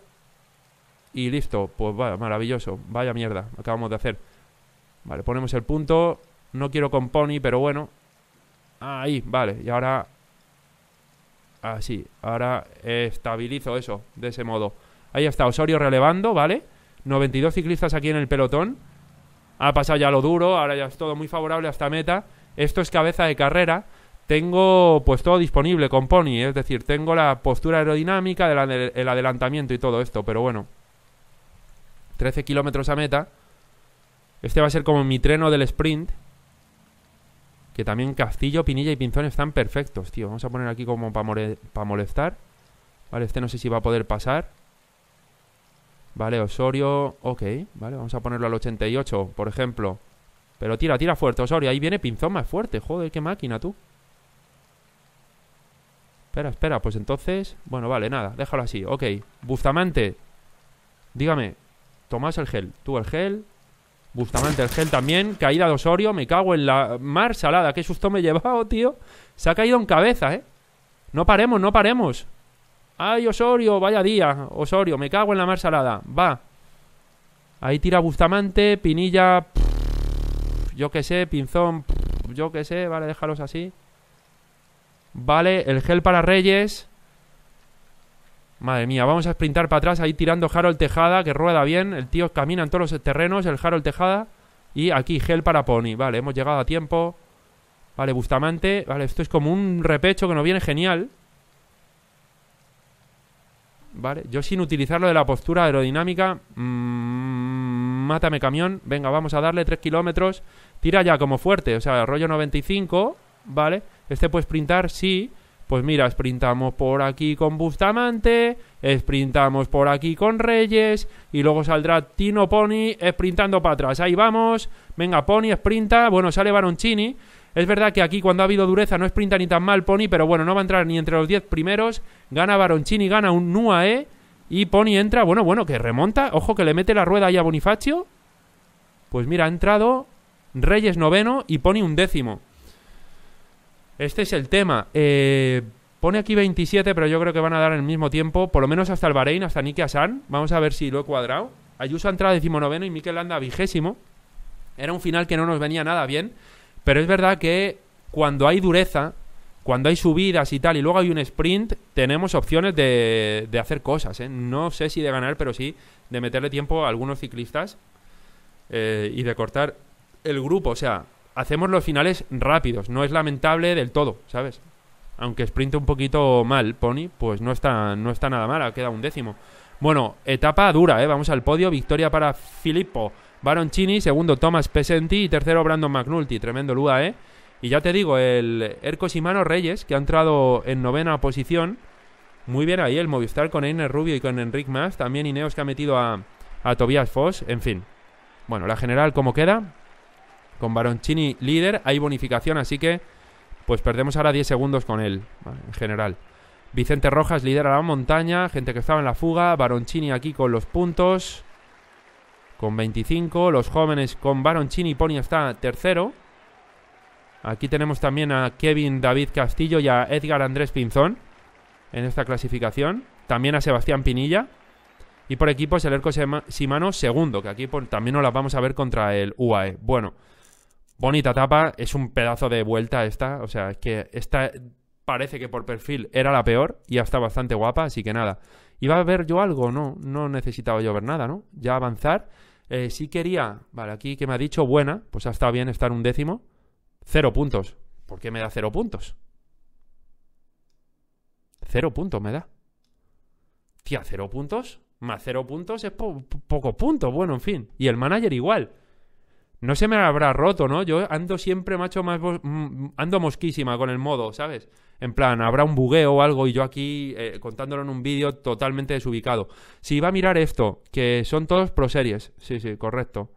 Y listo. Pues va, maravilloso. Vaya mierda. Acabamos de hacer. Vale, ponemos el punto. No quiero con Pony, pero bueno. Ahí, vale. Y ahora... Así. Ahora estabilizo eso. De ese modo. Ahí está. Osorio relevando, ¿vale? 92 ciclistas aquí en el pelotón. Ha pasado ya lo duro. Ahora ya es todo muy favorable hasta meta. Esto es cabeza de carrera. Tengo pues todo disponible con Pony, ¿eh? es decir, tengo la postura aerodinámica, el adelantamiento y todo esto, pero bueno. 13 kilómetros a meta. Este va a ser como mi treno del sprint. Que también Castillo, Pinilla y Pinzón están perfectos, tío. Vamos a poner aquí como para molestar. Vale, este no sé si va a poder pasar. Vale, Osorio, ok. Vale, vamos a ponerlo al 88, por ejemplo. Pero tira, tira fuerte, Osorio. Ahí viene Pinzón más fuerte. Joder, qué máquina tú. Espera, espera. Pues entonces... Bueno, vale, nada. Déjalo así. Ok. Bustamante. Dígame. Tomás el gel. Tú el gel. Bustamante el gel también. Caída de Osorio. Me cago en la mar salada. Qué susto me he llevado, tío. Se ha caído en cabeza, ¿eh? No paremos, no paremos. ¡Ay, Osorio! ¡Vaya día! Osorio, me cago en la mar salada. Va. Ahí tira Bustamante. Pinilla yo qué sé, pinzón, yo qué sé, vale, déjalos así. Vale, el gel para Reyes. Madre mía, vamos a sprintar para atrás ahí tirando Harold Tejada, que rueda bien. El tío camina en todos los terrenos, el Harold Tejada. Y aquí, gel para Pony. Vale, hemos llegado a tiempo. Vale, Bustamante. Vale, esto es como un repecho que nos viene genial. Vale, yo sin utilizar lo de la postura aerodinámica. Mmm mátame camión, venga, vamos a darle 3 kilómetros, tira ya como fuerte, o sea, rollo 95, ¿vale? Este puede sprintar, sí, pues mira, sprintamos por aquí con Bustamante, sprintamos por aquí con Reyes, y luego saldrá Tino Pony sprintando para atrás. Ahí vamos, venga, Pony sprinta, bueno, sale Baroncini. Es verdad que aquí cuando ha habido dureza no sprinta ni tan mal Pony, pero bueno, no va a entrar ni entre los 10 primeros. Gana Baroncini, gana un eh. Y Pony entra, bueno, bueno, que remonta. Ojo que le mete la rueda ahí a Bonifacio. Pues mira, ha entrado Reyes noveno y Pony un décimo. Este es el tema. Eh, pone aquí 27, pero yo creo que van a dar el mismo tiempo, por lo menos hasta el Bahrein, hasta Niki Hassan. Vamos a ver si lo he cuadrado. Ayuso ha entrado decimonoveno y Mikel anda vigésimo. Era un final que no nos venía nada bien, pero es verdad que cuando hay dureza, cuando hay subidas y tal, y luego hay un sprint, tenemos opciones de, de hacer cosas. ¿eh? No sé si de ganar, pero sí de meterle tiempo a algunos ciclistas eh, y de cortar el grupo. O sea, hacemos los finales rápidos, no es lamentable del todo, ¿sabes? Aunque sprinte un poquito mal, Pony, pues no está, no está nada mal, Ha quedado un décimo. Bueno, etapa dura, ¿eh? vamos al podio, victoria para Filippo Baroncini, segundo Thomas Pesenti y tercero Brandon McNulty, tremendo lugar, ¿eh? Y ya te digo, el Ercos y Reyes, que ha entrado en novena posición, muy bien ahí el Movistar con Einer Rubio y con Enric Mas, también Ineos que ha metido a, Tobias Foss, en fin. Bueno, la general como queda, con Baroncini líder, hay bonificación, así que pues perdemos ahora 10 segundos con él, en general. Vicente Rojas lidera la montaña, gente que estaba en la fuga, Baroncini aquí con los puntos, con 25, los jóvenes con Baroncini, Pony está tercero, Aquí tenemos también a Kevin David Castillo y a Edgar Andrés Pinzón en esta clasificación. También a Sebastián Pinilla. Y por equipos el Erco Simano segundo, que aquí pues, también nos la vamos a ver contra el UAE. Bueno, bonita etapa, es un pedazo de vuelta esta. O sea, es que esta parece que por perfil era la peor y hasta bastante guapa, así que nada. ¿Iba a ver yo algo? No, no necesitaba yo ver nada, ¿no? Ya avanzar. Eh, sí quería, vale, aquí que me ha dicho buena, pues ha estado bien estar un décimo. Cero puntos. ¿Por qué me da cero puntos? Cero puntos me da. Tía, cero puntos más cero puntos es poco punto. Bueno, en fin. Y el manager igual. No se me habrá roto, ¿no? Yo ando siempre, macho, más ando mosquísima con el modo, ¿sabes? En plan, habrá un bugueo o algo y yo aquí eh, contándolo en un vídeo totalmente desubicado. Si iba a mirar esto, que son todos pro series. Sí, sí, correcto.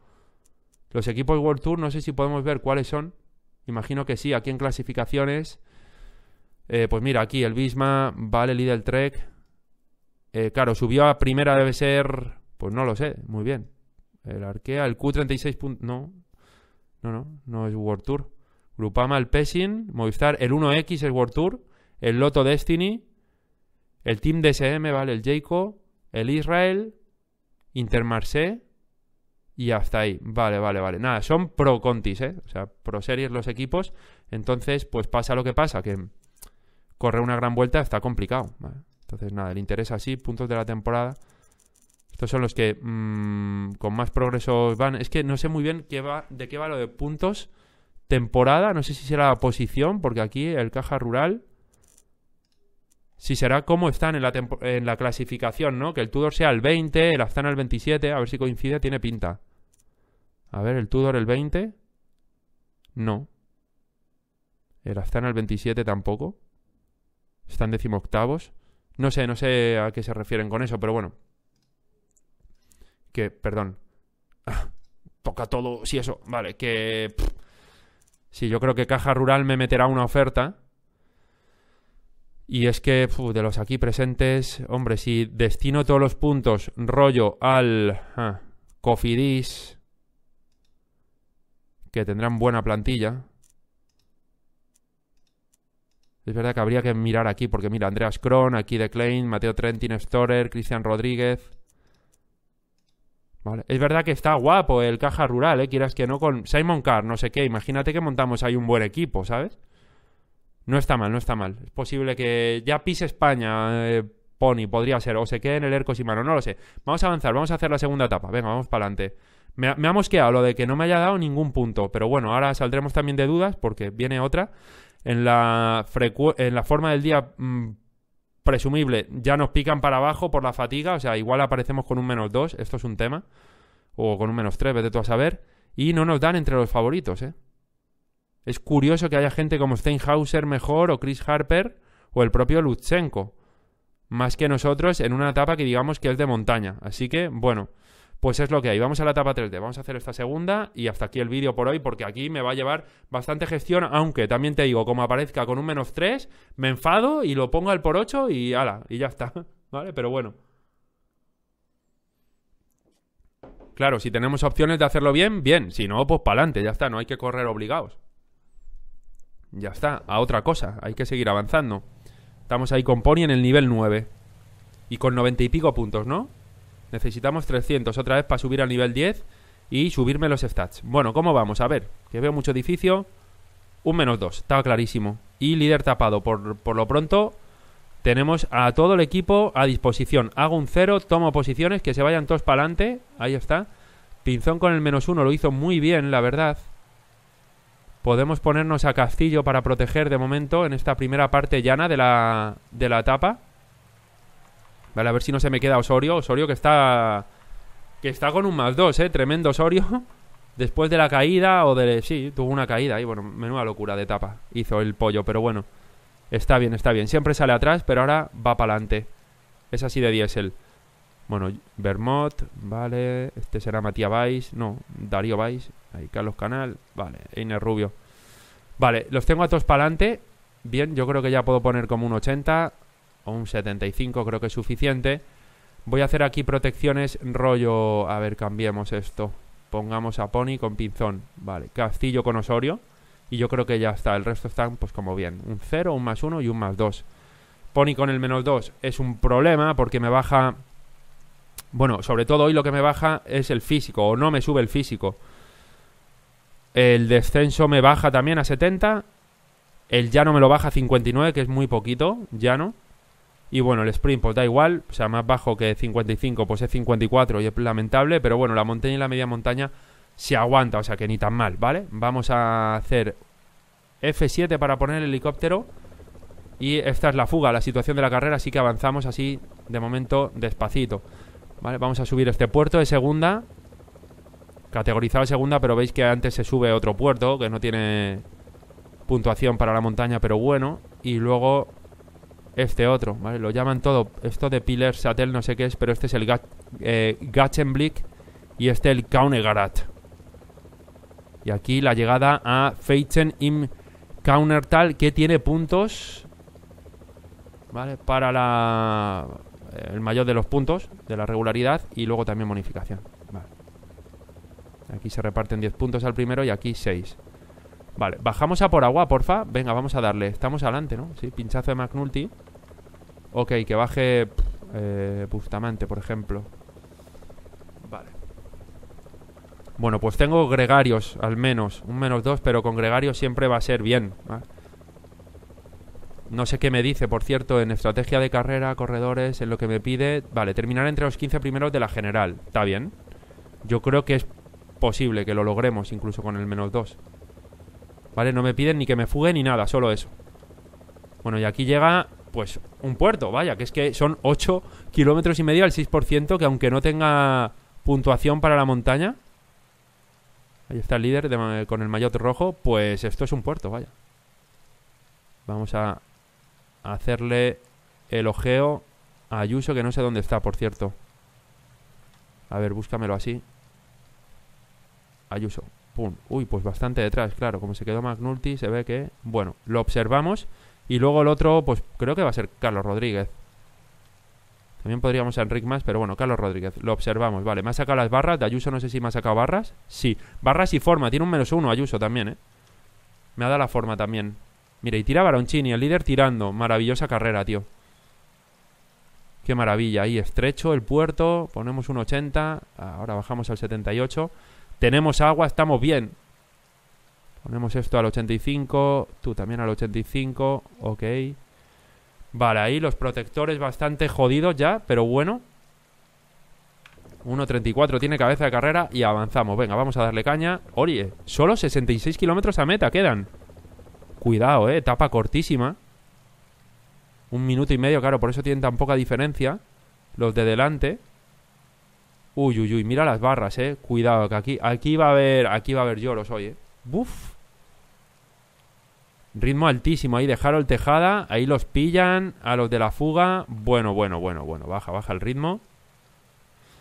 Los equipos World Tour, no sé si podemos ver cuáles son. Imagino que sí, aquí en clasificaciones. Eh, pues mira, aquí el Bisma, vale, líder Trek. Eh, claro, subió a primera, debe ser. Pues no lo sé, muy bien. El Arkea, el Q36. No, no, no, no es World Tour. Grupama, el Pessin, Movistar, el 1X es World Tour, el Loto Destiny, el Team DSM, vale, el Jayco, el Israel, Intermarse y hasta ahí. Vale, vale, vale. Nada, son pro contis, ¿eh? O sea, pro series los equipos. Entonces, pues pasa lo que pasa, que correr una gran vuelta está complicado. ¿vale? Entonces, nada, el interés así, puntos de la temporada. Estos son los que mm, con más progreso van. Es que no sé muy bien qué va, de qué va lo de puntos. Temporada, no sé si será la posición, porque aquí el caja rural. Si será cómo están en la, en la clasificación, ¿no? Que el Tudor sea el 20, el Astana el 27, a ver si coincide, tiene pinta. A ver, ¿el Tudor el 20? No. El Astana el 27 tampoco. Están decimoctavos. No sé, no sé a qué se refieren con eso, pero bueno. Que, perdón. Ah, toca todo, sí, eso. Vale, que... Si Sí, yo creo que Caja Rural me meterá una oferta. Y es que, de los aquí presentes, hombre, si destino todos los puntos rollo al ah, Cofidis, que tendrán buena plantilla. Es verdad que habría que mirar aquí, porque mira, Andreas Kron, aquí de Klein, Mateo Trentin, Storer, Cristian Rodríguez. Vale. Es verdad que está guapo el caja rural, ¿eh? Quieras que no, con Simon Carr, no sé qué. Imagínate que montamos ahí un buen equipo, ¿sabes? No está mal, no está mal. Es posible que ya pise España, eh, Pony, podría ser. O se quede en el Ercos y Mano, no lo sé. Vamos a avanzar, vamos a hacer la segunda etapa. Venga, vamos para adelante. Me ha, me mosqueado lo de que no me haya dado ningún punto, pero bueno, ahora saldremos también de dudas porque viene otra. En la, en la forma del día mm, presumible ya nos pican para abajo por la fatiga, o sea, igual aparecemos con un menos 2, esto es un tema, o con un menos 3, vete tú a saber, y no nos dan entre los favoritos, ¿eh? Es curioso que haya gente como Steinhauser mejor, o Chris Harper, o el propio Lutsenko, más que nosotros en una etapa que digamos que es de montaña, así que, bueno pues es lo que hay. Vamos a la etapa 3D. Vamos a hacer esta segunda y hasta aquí el vídeo por hoy porque aquí me va a llevar bastante gestión, aunque también te digo, como aparezca con un menos 3, me enfado y lo pongo al por 8 y ala, y ya está. ¿Vale? Pero bueno. Claro, si tenemos opciones de hacerlo bien, bien. Si no, pues para adelante, ya está. No hay que correr obligados. Ya está, a otra cosa. Hay que seguir avanzando. Estamos ahí con Pony en el nivel 9. Y con 90 y pico puntos, ¿no? Necesitamos 300 otra vez para subir al nivel 10 y subirme los stats. Bueno, ¿cómo vamos? A ver, que veo mucho edificio. Un menos 2, estaba clarísimo. Y líder tapado. Por, lo pronto, tenemos a todo el equipo a disposición. Hago un 0, tomo posiciones, que se vayan todos para adelante. Ahí está. Pinzón con el menos 1 lo hizo muy bien, la verdad. Podemos ponernos a Castillo para proteger de momento en esta primera parte llana de la, de la etapa a ver si no se me queda Osorio. Osorio que está. Que está con un más dos, ¿eh? Tremendo Osorio. Después de la caída o de. Sí, tuvo una caída y bueno, menuda locura de etapa hizo el pollo, pero bueno. Está bien, está bien. Siempre sale atrás, pero ahora va para adelante. Es así de diésel. Bueno, Vermont, vale. Este será Matías Valls, no, Darío Valls. Ahí, Carlos Canal, vale. Einer Rubio. Vale, los tengo a todos para adelante. Bien, yo creo que ya puedo poner como un 80 un 75 creo que es suficiente. Voy a hacer aquí protecciones rollo... A ver, cambiemos esto. Pongamos a Pony con Pinzón. Vale, Castillo con Osorio. Y yo creo que ya está. El resto están pues como bien. Un 0, un más 1 y un más 2. Pony con el menos 2 es un problema porque me baja... Bueno, sobre todo hoy lo que me baja es el físico. O no me sube el físico. El descenso me baja también a 70. El llano me lo baja a 59, que es muy poquito. Llano. Y bueno, el sprint pues da igual, o sea, más bajo que 55 pues es 54 y es lamentable, pero bueno, la montaña y la media montaña se aguanta, o sea que ni tan mal, ¿vale? Vamos a hacer F7 para poner el helicóptero y esta es la fuga, la situación de la carrera, así que avanzamos así de momento despacito. Vale, vamos a subir este puerto de segunda. Categorizado segunda, pero veis que antes se sube otro puerto que no tiene puntuación para la montaña, pero bueno. Y luego este otro, ¿vale? Lo llaman todo, esto de Pilar Satel no sé qué es, pero este es el Gatchenblick eh, y este el Kaunegarat. Y aquí la llegada a Feichen im Kaunertal que tiene puntos, ¿vale? Para la, el mayor de los puntos de la regularidad y luego también bonificación. Aquí se reparten 10 puntos al primero y aquí 6. Vale, bajamos a por agua, porfa. Venga, vamos a darle. Estamos adelante, ¿no? Sí, pinchazo de McNulty. Ok, que baje eh, Bustamante, por ejemplo. Vale. Bueno, pues tengo gregarios, al menos. Un menos dos, pero con gregarios siempre va a ser bien. No sé qué me dice, por cierto, en estrategia de carrera, corredores, en lo que me pide. Vale, terminar entre los 15 primeros de la general. Está bien. Yo creo que es posible que lo logremos, incluso con el menos dos. ¿Vale? No me piden ni que me fugue ni nada, solo eso Bueno, y aquí llega, pues, un puerto, vaya Que es que son 8 kilómetros y medio al 6% Que aunque no tenga puntuación para la montaña Ahí está el líder con el maillot rojo Pues esto es un puerto, vaya Vamos a hacerle el ojeo a Ayuso Que no sé dónde está, por cierto A ver, búscamelo así Ayuso uy, pues bastante detrás, claro, como se quedó McNulty, se ve que, bueno, lo observamos y luego el otro, pues creo que va a ser Carlos Rodríguez. También podríamos ser Enric más, pero bueno, Carlos Rodríguez, lo observamos, vale, me ha sacado las barras, de Ayuso no sé si me ha sacado barras, sí, barras y forma, tiene un menos uno Ayuso también, ¿eh? Me ha dado la forma también. Mira, y tira Baroncini, el líder tirando, maravillosa carrera, tío. Qué maravilla, ahí estrecho el puerto, ponemos un 80, ahora bajamos al 78. Tenemos agua, estamos bien. Ponemos esto al 85, tú también al 85, ok. Vale, ahí los protectores bastante jodidos ya, pero bueno. 1.34 tiene cabeza de carrera y avanzamos. Venga, vamos a darle caña. Oye, solo 66 kilómetros a meta quedan. Cuidado, eh, etapa cortísima. Un minuto y medio, claro, por eso tienen tan poca diferencia los de delante. Uy, uy, uy, mira las barras, eh. Cuidado, que aquí, aquí va a haber. Aquí va a haber lloros hoy, eh. Buf. Ritmo altísimo ahí dejaron el Tejada. Ahí los pillan. A los de la fuga. Bueno, bueno, bueno, bueno. Baja, baja el ritmo.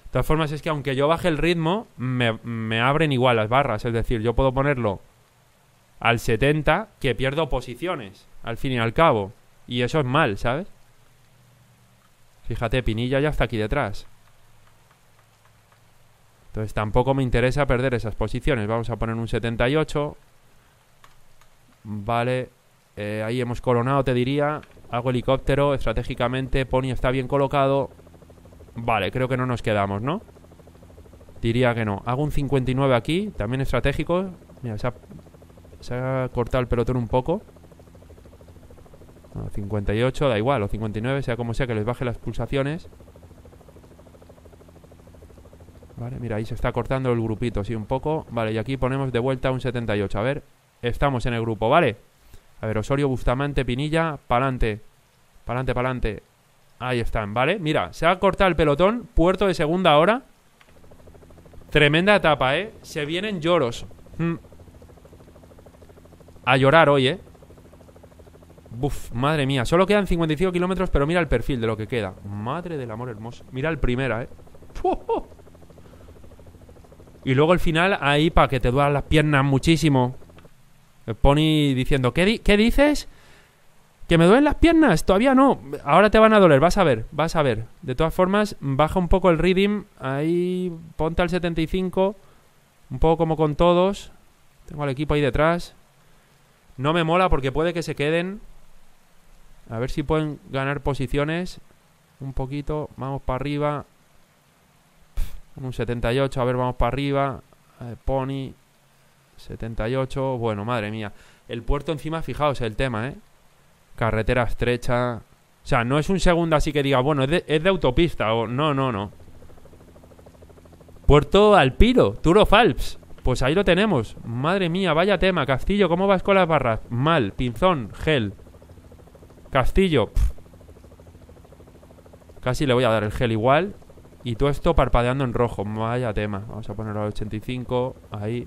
De todas formas, es que aunque yo baje el ritmo, me, me abren igual las barras. Es decir, yo puedo ponerlo al 70, que pierdo posiciones, al fin y al cabo. Y eso es mal, ¿sabes? Fíjate, Pinilla ya está aquí detrás. Entonces tampoco me interesa perder esas posiciones. Vamos a poner un 78. Vale. Eh, ahí hemos coronado, te diría. Hago helicóptero estratégicamente. Pony está bien colocado. Vale, creo que no nos quedamos, ¿no? Diría que no. Hago un 59 aquí, también estratégico. Mira, se ha, se cortado el pelotón un poco. 58, da igual, o 59, sea como sea, que les baje las pulsaciones. Vale, mira, ahí se está cortando el grupito, sí, un poco. Vale, y aquí ponemos de vuelta un 78. A ver, estamos en el grupo, ¿vale? A ver, Osorio, Bustamante, Pinilla, pa'lante. Pa'lante, pa'lante. Ahí están, ¿vale? Mira, se ha cortado el pelotón, puerto de segunda hora. Tremenda etapa, ¿eh? Se vienen lloros. Hmm. A llorar hoy, ¿eh? Buf, madre mía. Solo quedan 55 kilómetros, pero mira el perfil de lo que queda. Madre del amor hermoso. Mira el primera, ¿eh? ¡Oh, y luego al final, ahí para que te duelan las piernas muchísimo. El eh, pony diciendo, ¿qué, ¿qué dices? ¿Que me duelen las piernas? Todavía no. Ahora te van a doler, vas a ver, vas a ver. De todas formas, baja un poco el reading. Ahí ponte al 75. Un poco como con todos. Tengo al equipo ahí detrás. No me mola porque puede que se queden. A ver si pueden ganar posiciones. Un poquito. Vamos para arriba un 78, a ver, vamos para arriba. Pony, 78, bueno, madre mía. El puerto encima, fijaos el tema, ¿eh? Carretera estrecha. O sea, no es un segundo así que diga, bueno, es de, autopista o no, no, no. Puerto Alpiro, Turo Falps. Pues ahí lo tenemos. Madre mía, vaya tema. Castillo, ¿cómo vas con las barras? Mal. Pinzón, gel. Castillo. Casi le voy a dar el gel igual. Y todo esto parpadeando en rojo. Vaya tema. Vamos a ponerlo al 85. Ahí.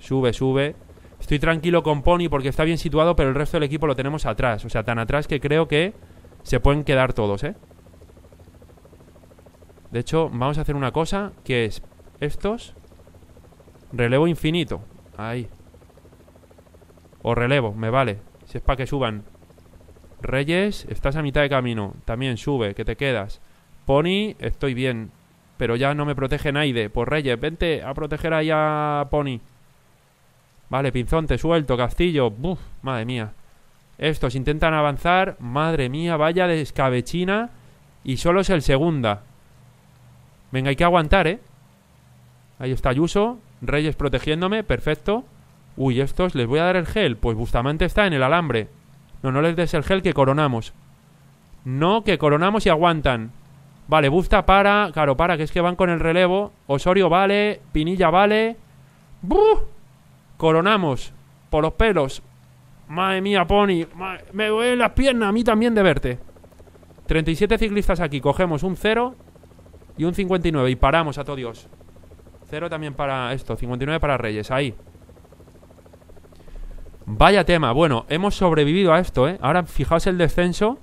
Sube, sube. Estoy tranquilo con Pony porque está bien situado, pero el resto del equipo lo tenemos atrás. O sea, tan atrás que creo que se pueden quedar todos, ¿eh? De hecho, vamos a hacer una cosa que es estos. Relevo infinito. Ahí. O relevo, me vale. Si es para que suban. Reyes, estás a mitad de camino. También sube, que te quedas. Pony, estoy bien. Pero ya no me protege Naide. Pues Reyes, vente a proteger ahí a Pony. Vale, Pinzón, te suelto. Castillo. Buf, madre mía. Estos intentan avanzar. Madre mía, vaya descabechina. Y solo es el segunda. Venga, hay que aguantar, ¿eh? Ahí está Yuso Reyes protegiéndome. Perfecto. Uy, estos les voy a dar el gel. Pues Bustamante está en el alambre. No, no les des el gel que coronamos. No, que coronamos y aguantan. Vale, Busta para. Claro, para, que es que van con el relevo. Osorio vale. Pinilla vale. ¡Buh! Coronamos. Por los pelos. Madre mía, Pony. me duelen las piernas. A mí también de verte. 37 ciclistas aquí. Cogemos un 0 y un 59. Y paramos a todo Dios. 0 también para esto. 59 para Reyes. Ahí. Vaya tema. Bueno, hemos sobrevivido a esto, ¿eh? Ahora fijaos el descenso.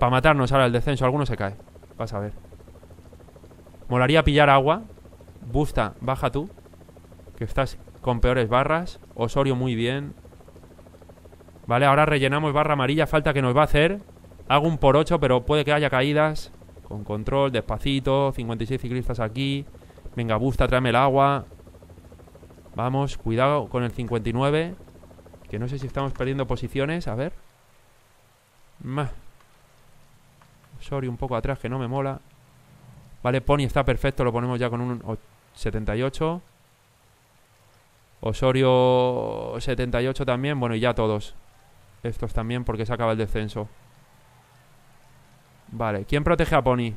Para matarnos ahora el descenso. Alguno se cae. Vas a ver. Molaría pillar agua. Busta, baja tú. Que estás con peores barras. Osorio muy bien. Vale, ahora rellenamos barra amarilla. Falta que nos va a hacer. Hago un por 8, pero puede que haya caídas. Con control, despacito. 56 ciclistas aquí. Venga, Busta, tráeme el agua. Vamos, cuidado con el 59. Que no sé si estamos perdiendo posiciones. A ver. Más Osorio un poco atrás que no me mola. Vale, Pony está perfecto, lo ponemos ya con un 78. Osorio 78 también, bueno, y ya todos. Estos también porque se acaba el descenso. Vale, ¿quién protege a Pony?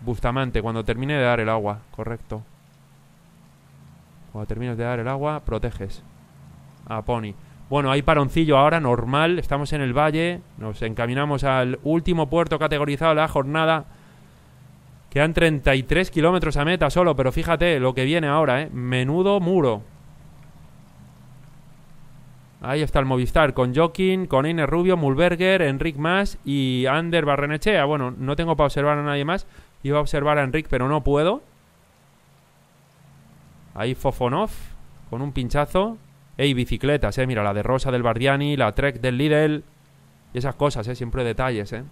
Bustamante, cuando termine de dar el agua, correcto. Cuando termines de dar el agua, proteges a Pony. Bueno, hay paroncillo ahora, normal. Estamos en el valle. Nos encaminamos al último puerto categorizado de la jornada. Quedan 33 kilómetros a meta solo, pero fíjate lo que viene ahora, ¿eh? Menudo muro. Ahí está el Movistar con Joaquín, con Ine Rubio, Mulberger, Enric Mas y Ander Barrenechea. Bueno, no tengo para observar a nadie más. Iba a observar a Enric, pero no puedo. Ahí Fofonov con un pinchazo y bicicletas, eh. Mira, la de Rosa del Bardiani, la Trek del Lidl. Y esas cosas, eh. Siempre detalles, eh.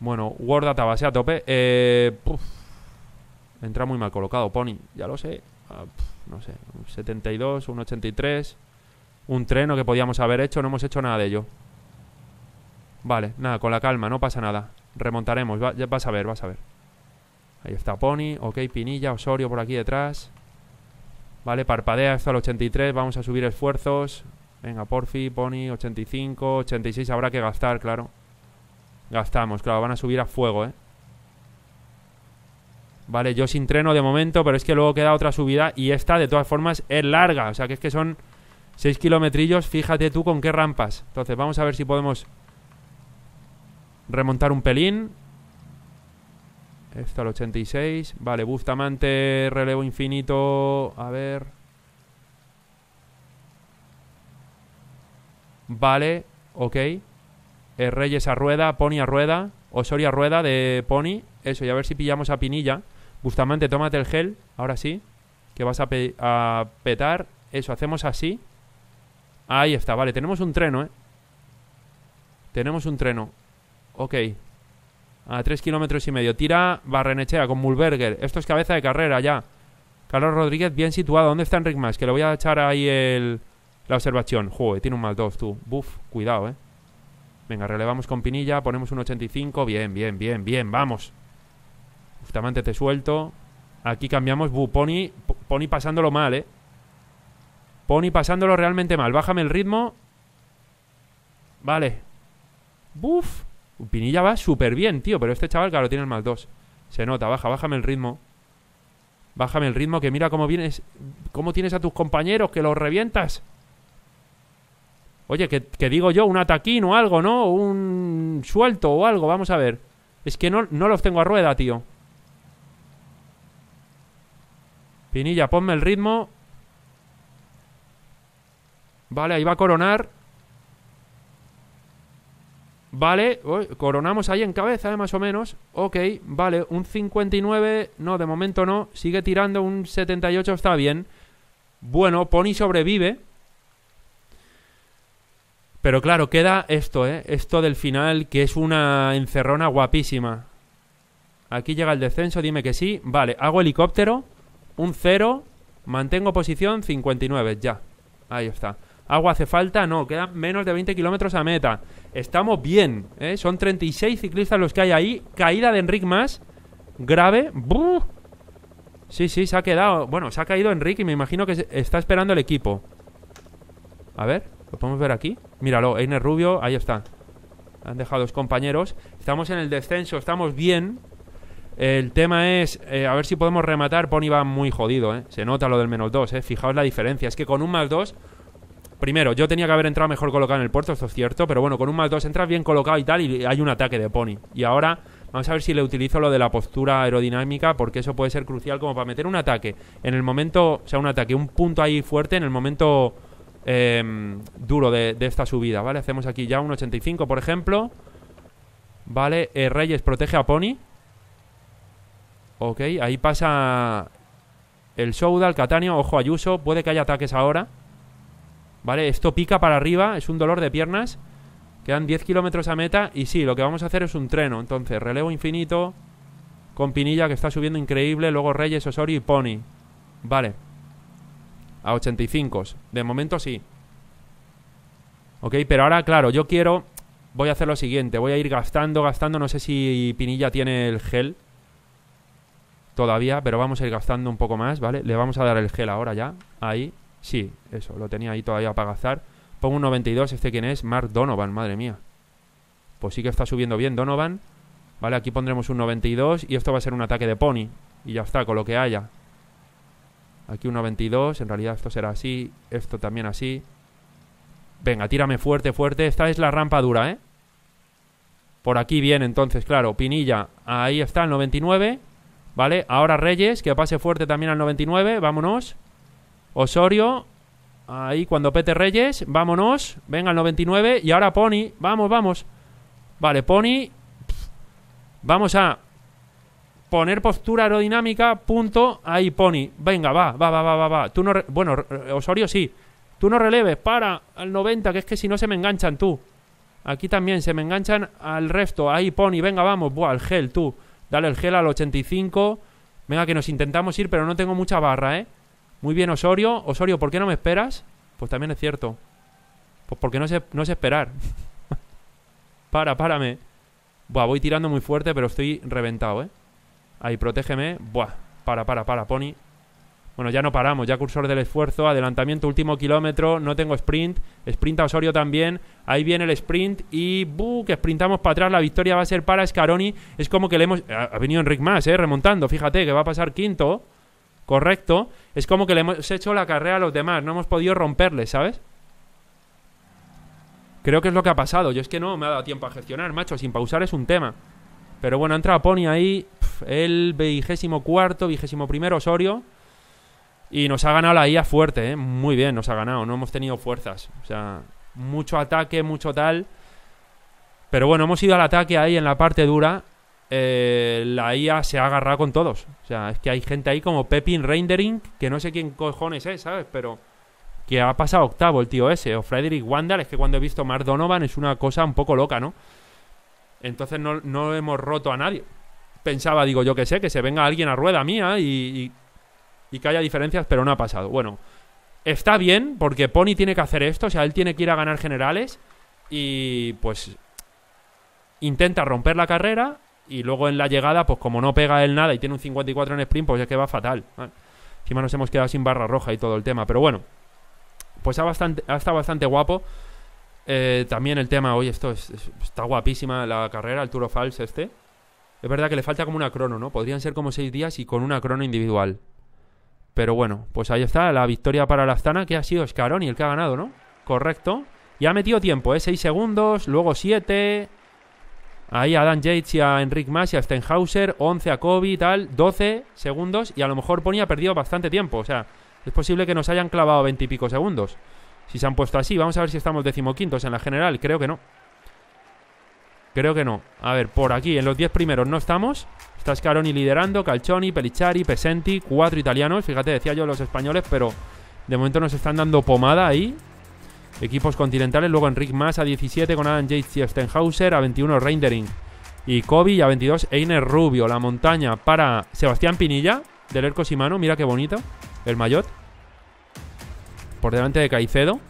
Bueno, guarda Database a tope. Eh, puf. Entra muy mal colocado, Pony. Ya lo sé. Ah, no sé. Un 72, un 83. Un treno que podíamos haber hecho. No hemos hecho nada de ello. Vale, nada, con la calma. No pasa nada. Remontaremos. vas a ver, vas a ver. Ahí está Pony. Ok, Pinilla, Osorio por aquí detrás. ¿Vale? Parpadea hasta el 83, vamos a subir esfuerzos. Venga, Porfi, Pony, 85, 86, habrá que gastar, claro. Gastamos, claro, van a subir a fuego, ¿eh? Vale, yo sin treno de momento, pero es que luego queda otra subida y esta, de todas formas, es larga. O sea, que es que son 6 kilometrillos, fíjate tú con qué rampas. Entonces, vamos a ver si podemos remontar un pelín. Está el 86. Vale, Bustamante, relevo infinito. A ver. Vale, ok. El eh, Reyes a rueda, Pony a rueda. Osoria a rueda de Pony. Eso, y a ver si pillamos a Pinilla. Bustamante, tómate el gel. Ahora sí. Que vas a, a petar. Eso, hacemos así. Ahí está, vale. Tenemos un treno, ¿eh? Tenemos un treno. Ok, a tres kilómetros y medio. Tira Barrenechea con Mulberger. Esto es cabeza de carrera ya. Carlos Rodríguez bien situado. ¿Dónde está Enric Más? Que le voy a echar ahí el, la observación. Joder, tiene un mal 2 tú. Buf, cuidado, eh. Venga, relevamos con Pinilla. Ponemos un 85. Bien, bien, bien, bien. Vamos. justamente te suelto. Aquí cambiamos. Bu, Pony, pasándolo mal, eh. Pony pasándolo realmente mal. Bájame el ritmo. Vale. Buf. Pinilla va súper bien, tío, pero este chaval, claro, tiene el más 2. Se nota, baja, bájame el ritmo. Bájame el ritmo, que mira cómo vienes, cómo tienes a tus compañeros, que los revientas. Oye, que, digo yo, un ataquín o algo, ¿no? Un suelto o algo, vamos a ver. Es que no, no los tengo a rueda, tío. Pinilla, ponme el ritmo. Vale, ahí va a coronar. Vale, coronamos ahí en cabeza, eh, más o menos. Ok, vale, un 59. No, de momento no. Sigue tirando un 78, está bien. Bueno, Pony sobrevive. Pero claro, queda esto, ¿eh? Esto del final, que es una encerrona guapísima. Aquí llega el descenso, dime que sí. Vale, hago helicóptero. Un 0. Mantengo posición, 59, ya. Ahí está agua hace falta, no, quedan menos de 20 kilómetros a meta. Estamos bien, ¿eh? son 36 ciclistas los que hay ahí, caída de Enric más, grave, Sí, sí, se ha quedado, bueno, se ha caído Enric y me imagino que está esperando el equipo. A ver, lo podemos ver aquí. Míralo, Einer Rubio, ahí está. Han dejado los compañeros. Estamos en el descenso, estamos bien. El tema es eh, a ver si podemos rematar. Pony va muy jodido, ¿eh? Se nota lo del menos 2, ¿eh? Fijaos la diferencia. Es que con un más 2 Primero, yo tenía que haber entrado mejor colocado en el puerto, eso es cierto, pero bueno, con un más dos entras bien colocado y tal, y hay un ataque de Pony. Y ahora vamos a ver si le utilizo lo de la postura aerodinámica, porque eso puede ser crucial como para meter un ataque en el momento, o sea, un ataque, un punto ahí fuerte en el momento em, duro de, esta subida, ¿vale? Hacemos aquí ya un 85, por ejemplo. Vale, eh, Reyes protege a Pony. Ok, ahí pasa el el Catania, ojo Yuso, puede que haya ataques ahora. ¿Vale? Esto pica para arriba, es un dolor de piernas. Quedan 10 kilómetros a meta y sí, lo que vamos a hacer es un treno. Entonces, relevo infinito con Pinilla que está subiendo increíble, luego Reyes, Osorio y Pony. Vale. A 85. De momento sí. Ok, pero ahora, claro, yo quiero... Voy a hacer lo siguiente. Voy a ir gastando, gastando. No sé si Pinilla tiene el gel todavía, pero vamos a ir gastando un poco más, ¿vale? Le vamos a dar el gel ahora ya. Ahí. Sí, eso, lo tenía ahí todavía apagazar. Pongo un 92, este quién es, Mark Donovan, madre mía. Pues sí que está subiendo bien Donovan. Vale, aquí pondremos un 92 y esto va a ser un ataque de pony. Y ya está, con lo que haya. Aquí un 92, en realidad esto será así, esto también así. Venga, tírame fuerte, fuerte. Esta es la rampa dura, ¿eh? Por aquí viene entonces, claro, Pinilla, ahí está el 99. Vale, ahora Reyes, que pase fuerte también al 99, vámonos. Osorio, ahí cuando Pete Reyes, vámonos, venga al 99 y ahora Pony, vamos, vamos. Vale, Pony, vamos a poner postura aerodinámica, punto, ahí Pony, venga, va, va, va, va, va, Tú bueno, eh, Osorio sí, tú no releves, para al 90, que es que si no se me enganchan tú. Aquí también se me enganchan al resto, ahí Pony, venga, vamos, buah, el gel, tú. Dale el gel al 85. Venga, que nos intentamos ir, pero no tengo mucha barra, ¿eh? Muy bien, Osorio. Osorio, ¿por qué no me esperas? Pues también es cierto. Pues porque no sé, no esperar. Para, párame. Buah, voy tirando muy fuerte, pero estoy reventado, ¿eh? Ahí, protégeme. Buah, para, para, para, Pony. Bueno, ya no paramos, ya cursor del esfuerzo, adelantamiento último kilómetro, no tengo sprint, sprint a Osorio también, ahí viene el sprint y buh, que sprintamos para atrás, la victoria va a ser para Scaroni, es como que le hemos... Ha venido Enric más, ¿eh? Remontando, fíjate que va a pasar quinto, correcto, es como que le hemos hecho la carrera a los demás, no hemos podido romperles, ¿sabes? Creo que es lo que ha pasado. Yo es que no me ha dado tiempo a gestionar, macho. Sin pausar es un tema. Pero bueno, entra Pony ahí, el vigésimo cuarto, vigésimo primero Osorio. Y nos ha ganado la IA fuerte, ¿eh? Muy bien, nos ha ganado. No hemos tenido fuerzas. O sea, mucho ataque, mucho tal. Pero bueno, hemos ido al ataque ahí en la parte dura. Eh, la IA se ha agarrado con todos. O sea, es que hay gente ahí como Pepin Rendering, que no sé quién cojones es, ¿sabes? Pero que ha pasado octavo el tío ese. O Frederick Wandal, es que cuando he visto Mark Donovan es una cosa un poco loca, ¿no? Entonces no, hemos roto a nadie. Pensaba, digo yo que sé, que se venga alguien a rueda mía y, y, y que haya diferencias, pero no ha pasado. Bueno, está bien porque Pony tiene que hacer esto, o sea, él tiene que ir a ganar generales y pues intenta romper la carrera y luego en la llegada, pues como no pega él nada y tiene un 54 en sprint, pues es que va fatal. Encima nos hemos quedado sin barra roja y todo el tema, pero bueno, pues ha, bastante, estado bastante guapo. Eh, también el tema, hoy esto está guapísima la carrera, el Tour Fals este. Es verdad que le falta como una crono, ¿no? Podrían ser como seis días y con una crono individual. Pero bueno, pues ahí está la victoria para la Astana, que ha sido Scaroni el que ha ganado, ¿no? Correcto. Y ha metido tiempo, ¿eh? 6 segundos, luego 7, Ahí a Dan Yates y a Enric Mas y a Stenhauser, 11 a Kobe y tal, 12 segundos y a lo mejor Pony ha perdido bastante tiempo. O sea, es posible que nos hayan clavado 20 y pico segundos. Si se han puesto así, vamos a ver si estamos decimoquintos en la general. Creo que no. Creo que no. A ver, por aquí, en los 10 primeros no estamos. Está Scaroni liderando, Calcioni, Pelichari, Pesenti, cuatro italianos. Fíjate, decía yo los españoles, pero de momento nos están dando pomada ahí. Equipos continentales, luego Enric Mas a 17 con Adam Yates y a 21 Reindering y Kobe a 22 Einer Rubio. La montaña para Sebastián Pinilla del Erco Simano, mira qué bonito, el Mayot. Por delante de Caicedo,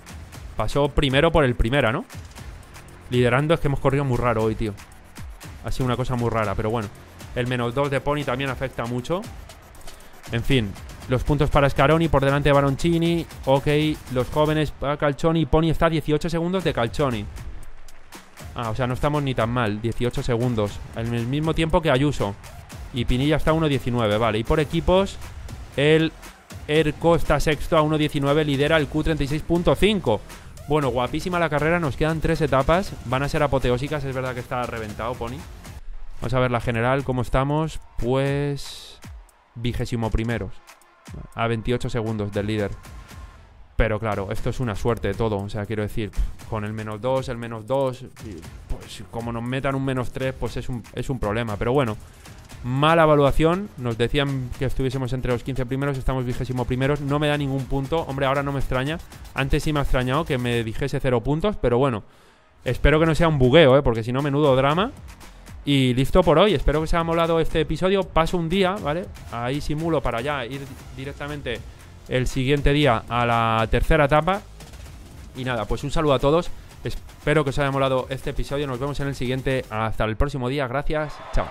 pasó primero por el primera, ¿no? Liderando es que hemos corrido muy raro hoy, tío. Ha sido una cosa muy rara, pero bueno. El menos 2 de Pony también afecta mucho. En fin, los puntos para Scaroni, por delante de Baroncini. Ok, los jóvenes para ah, Calcioni. Pony está a 18 segundos de Calcioni. Ah, o sea, no estamos ni tan mal. 18 segundos. En el mismo tiempo que Ayuso. Y Pinilla está a 1.19, vale. Y por equipos, el Erco está sexto a 1.19, lidera el Q36.5. Bueno, guapísima la carrera, nos quedan tres etapas. Van a ser apoteósicas, es verdad que está reventado, Pony. Vamos a ver la general, cómo estamos. Pues. vigésimo primeros a 28 segundos del líder. Pero claro, esto es una suerte de todo. O sea, quiero decir, con el menos 2, el menos 2, pues como nos metan un menos 3, pues es un, problema. Pero bueno, mala evaluación. Nos decían que estuviésemos entre los 15 primeros, estamos vigésimo primeros. No me da ningún punto. Hombre, ahora no me extraña. Antes sí me ha extrañado que me dijese 0 puntos, pero bueno. Espero que no sea un bugueo, ¿eh? porque si no, menudo drama. Y listo por hoy, espero que os haya molado este episodio. Paso un día, ¿vale? Ahí simulo para ya ir directamente el siguiente día a la tercera etapa. Y nada, pues un saludo a todos. Espero que os haya molado este episodio. Nos vemos en el siguiente. Hasta el próximo día. Gracias. Chao.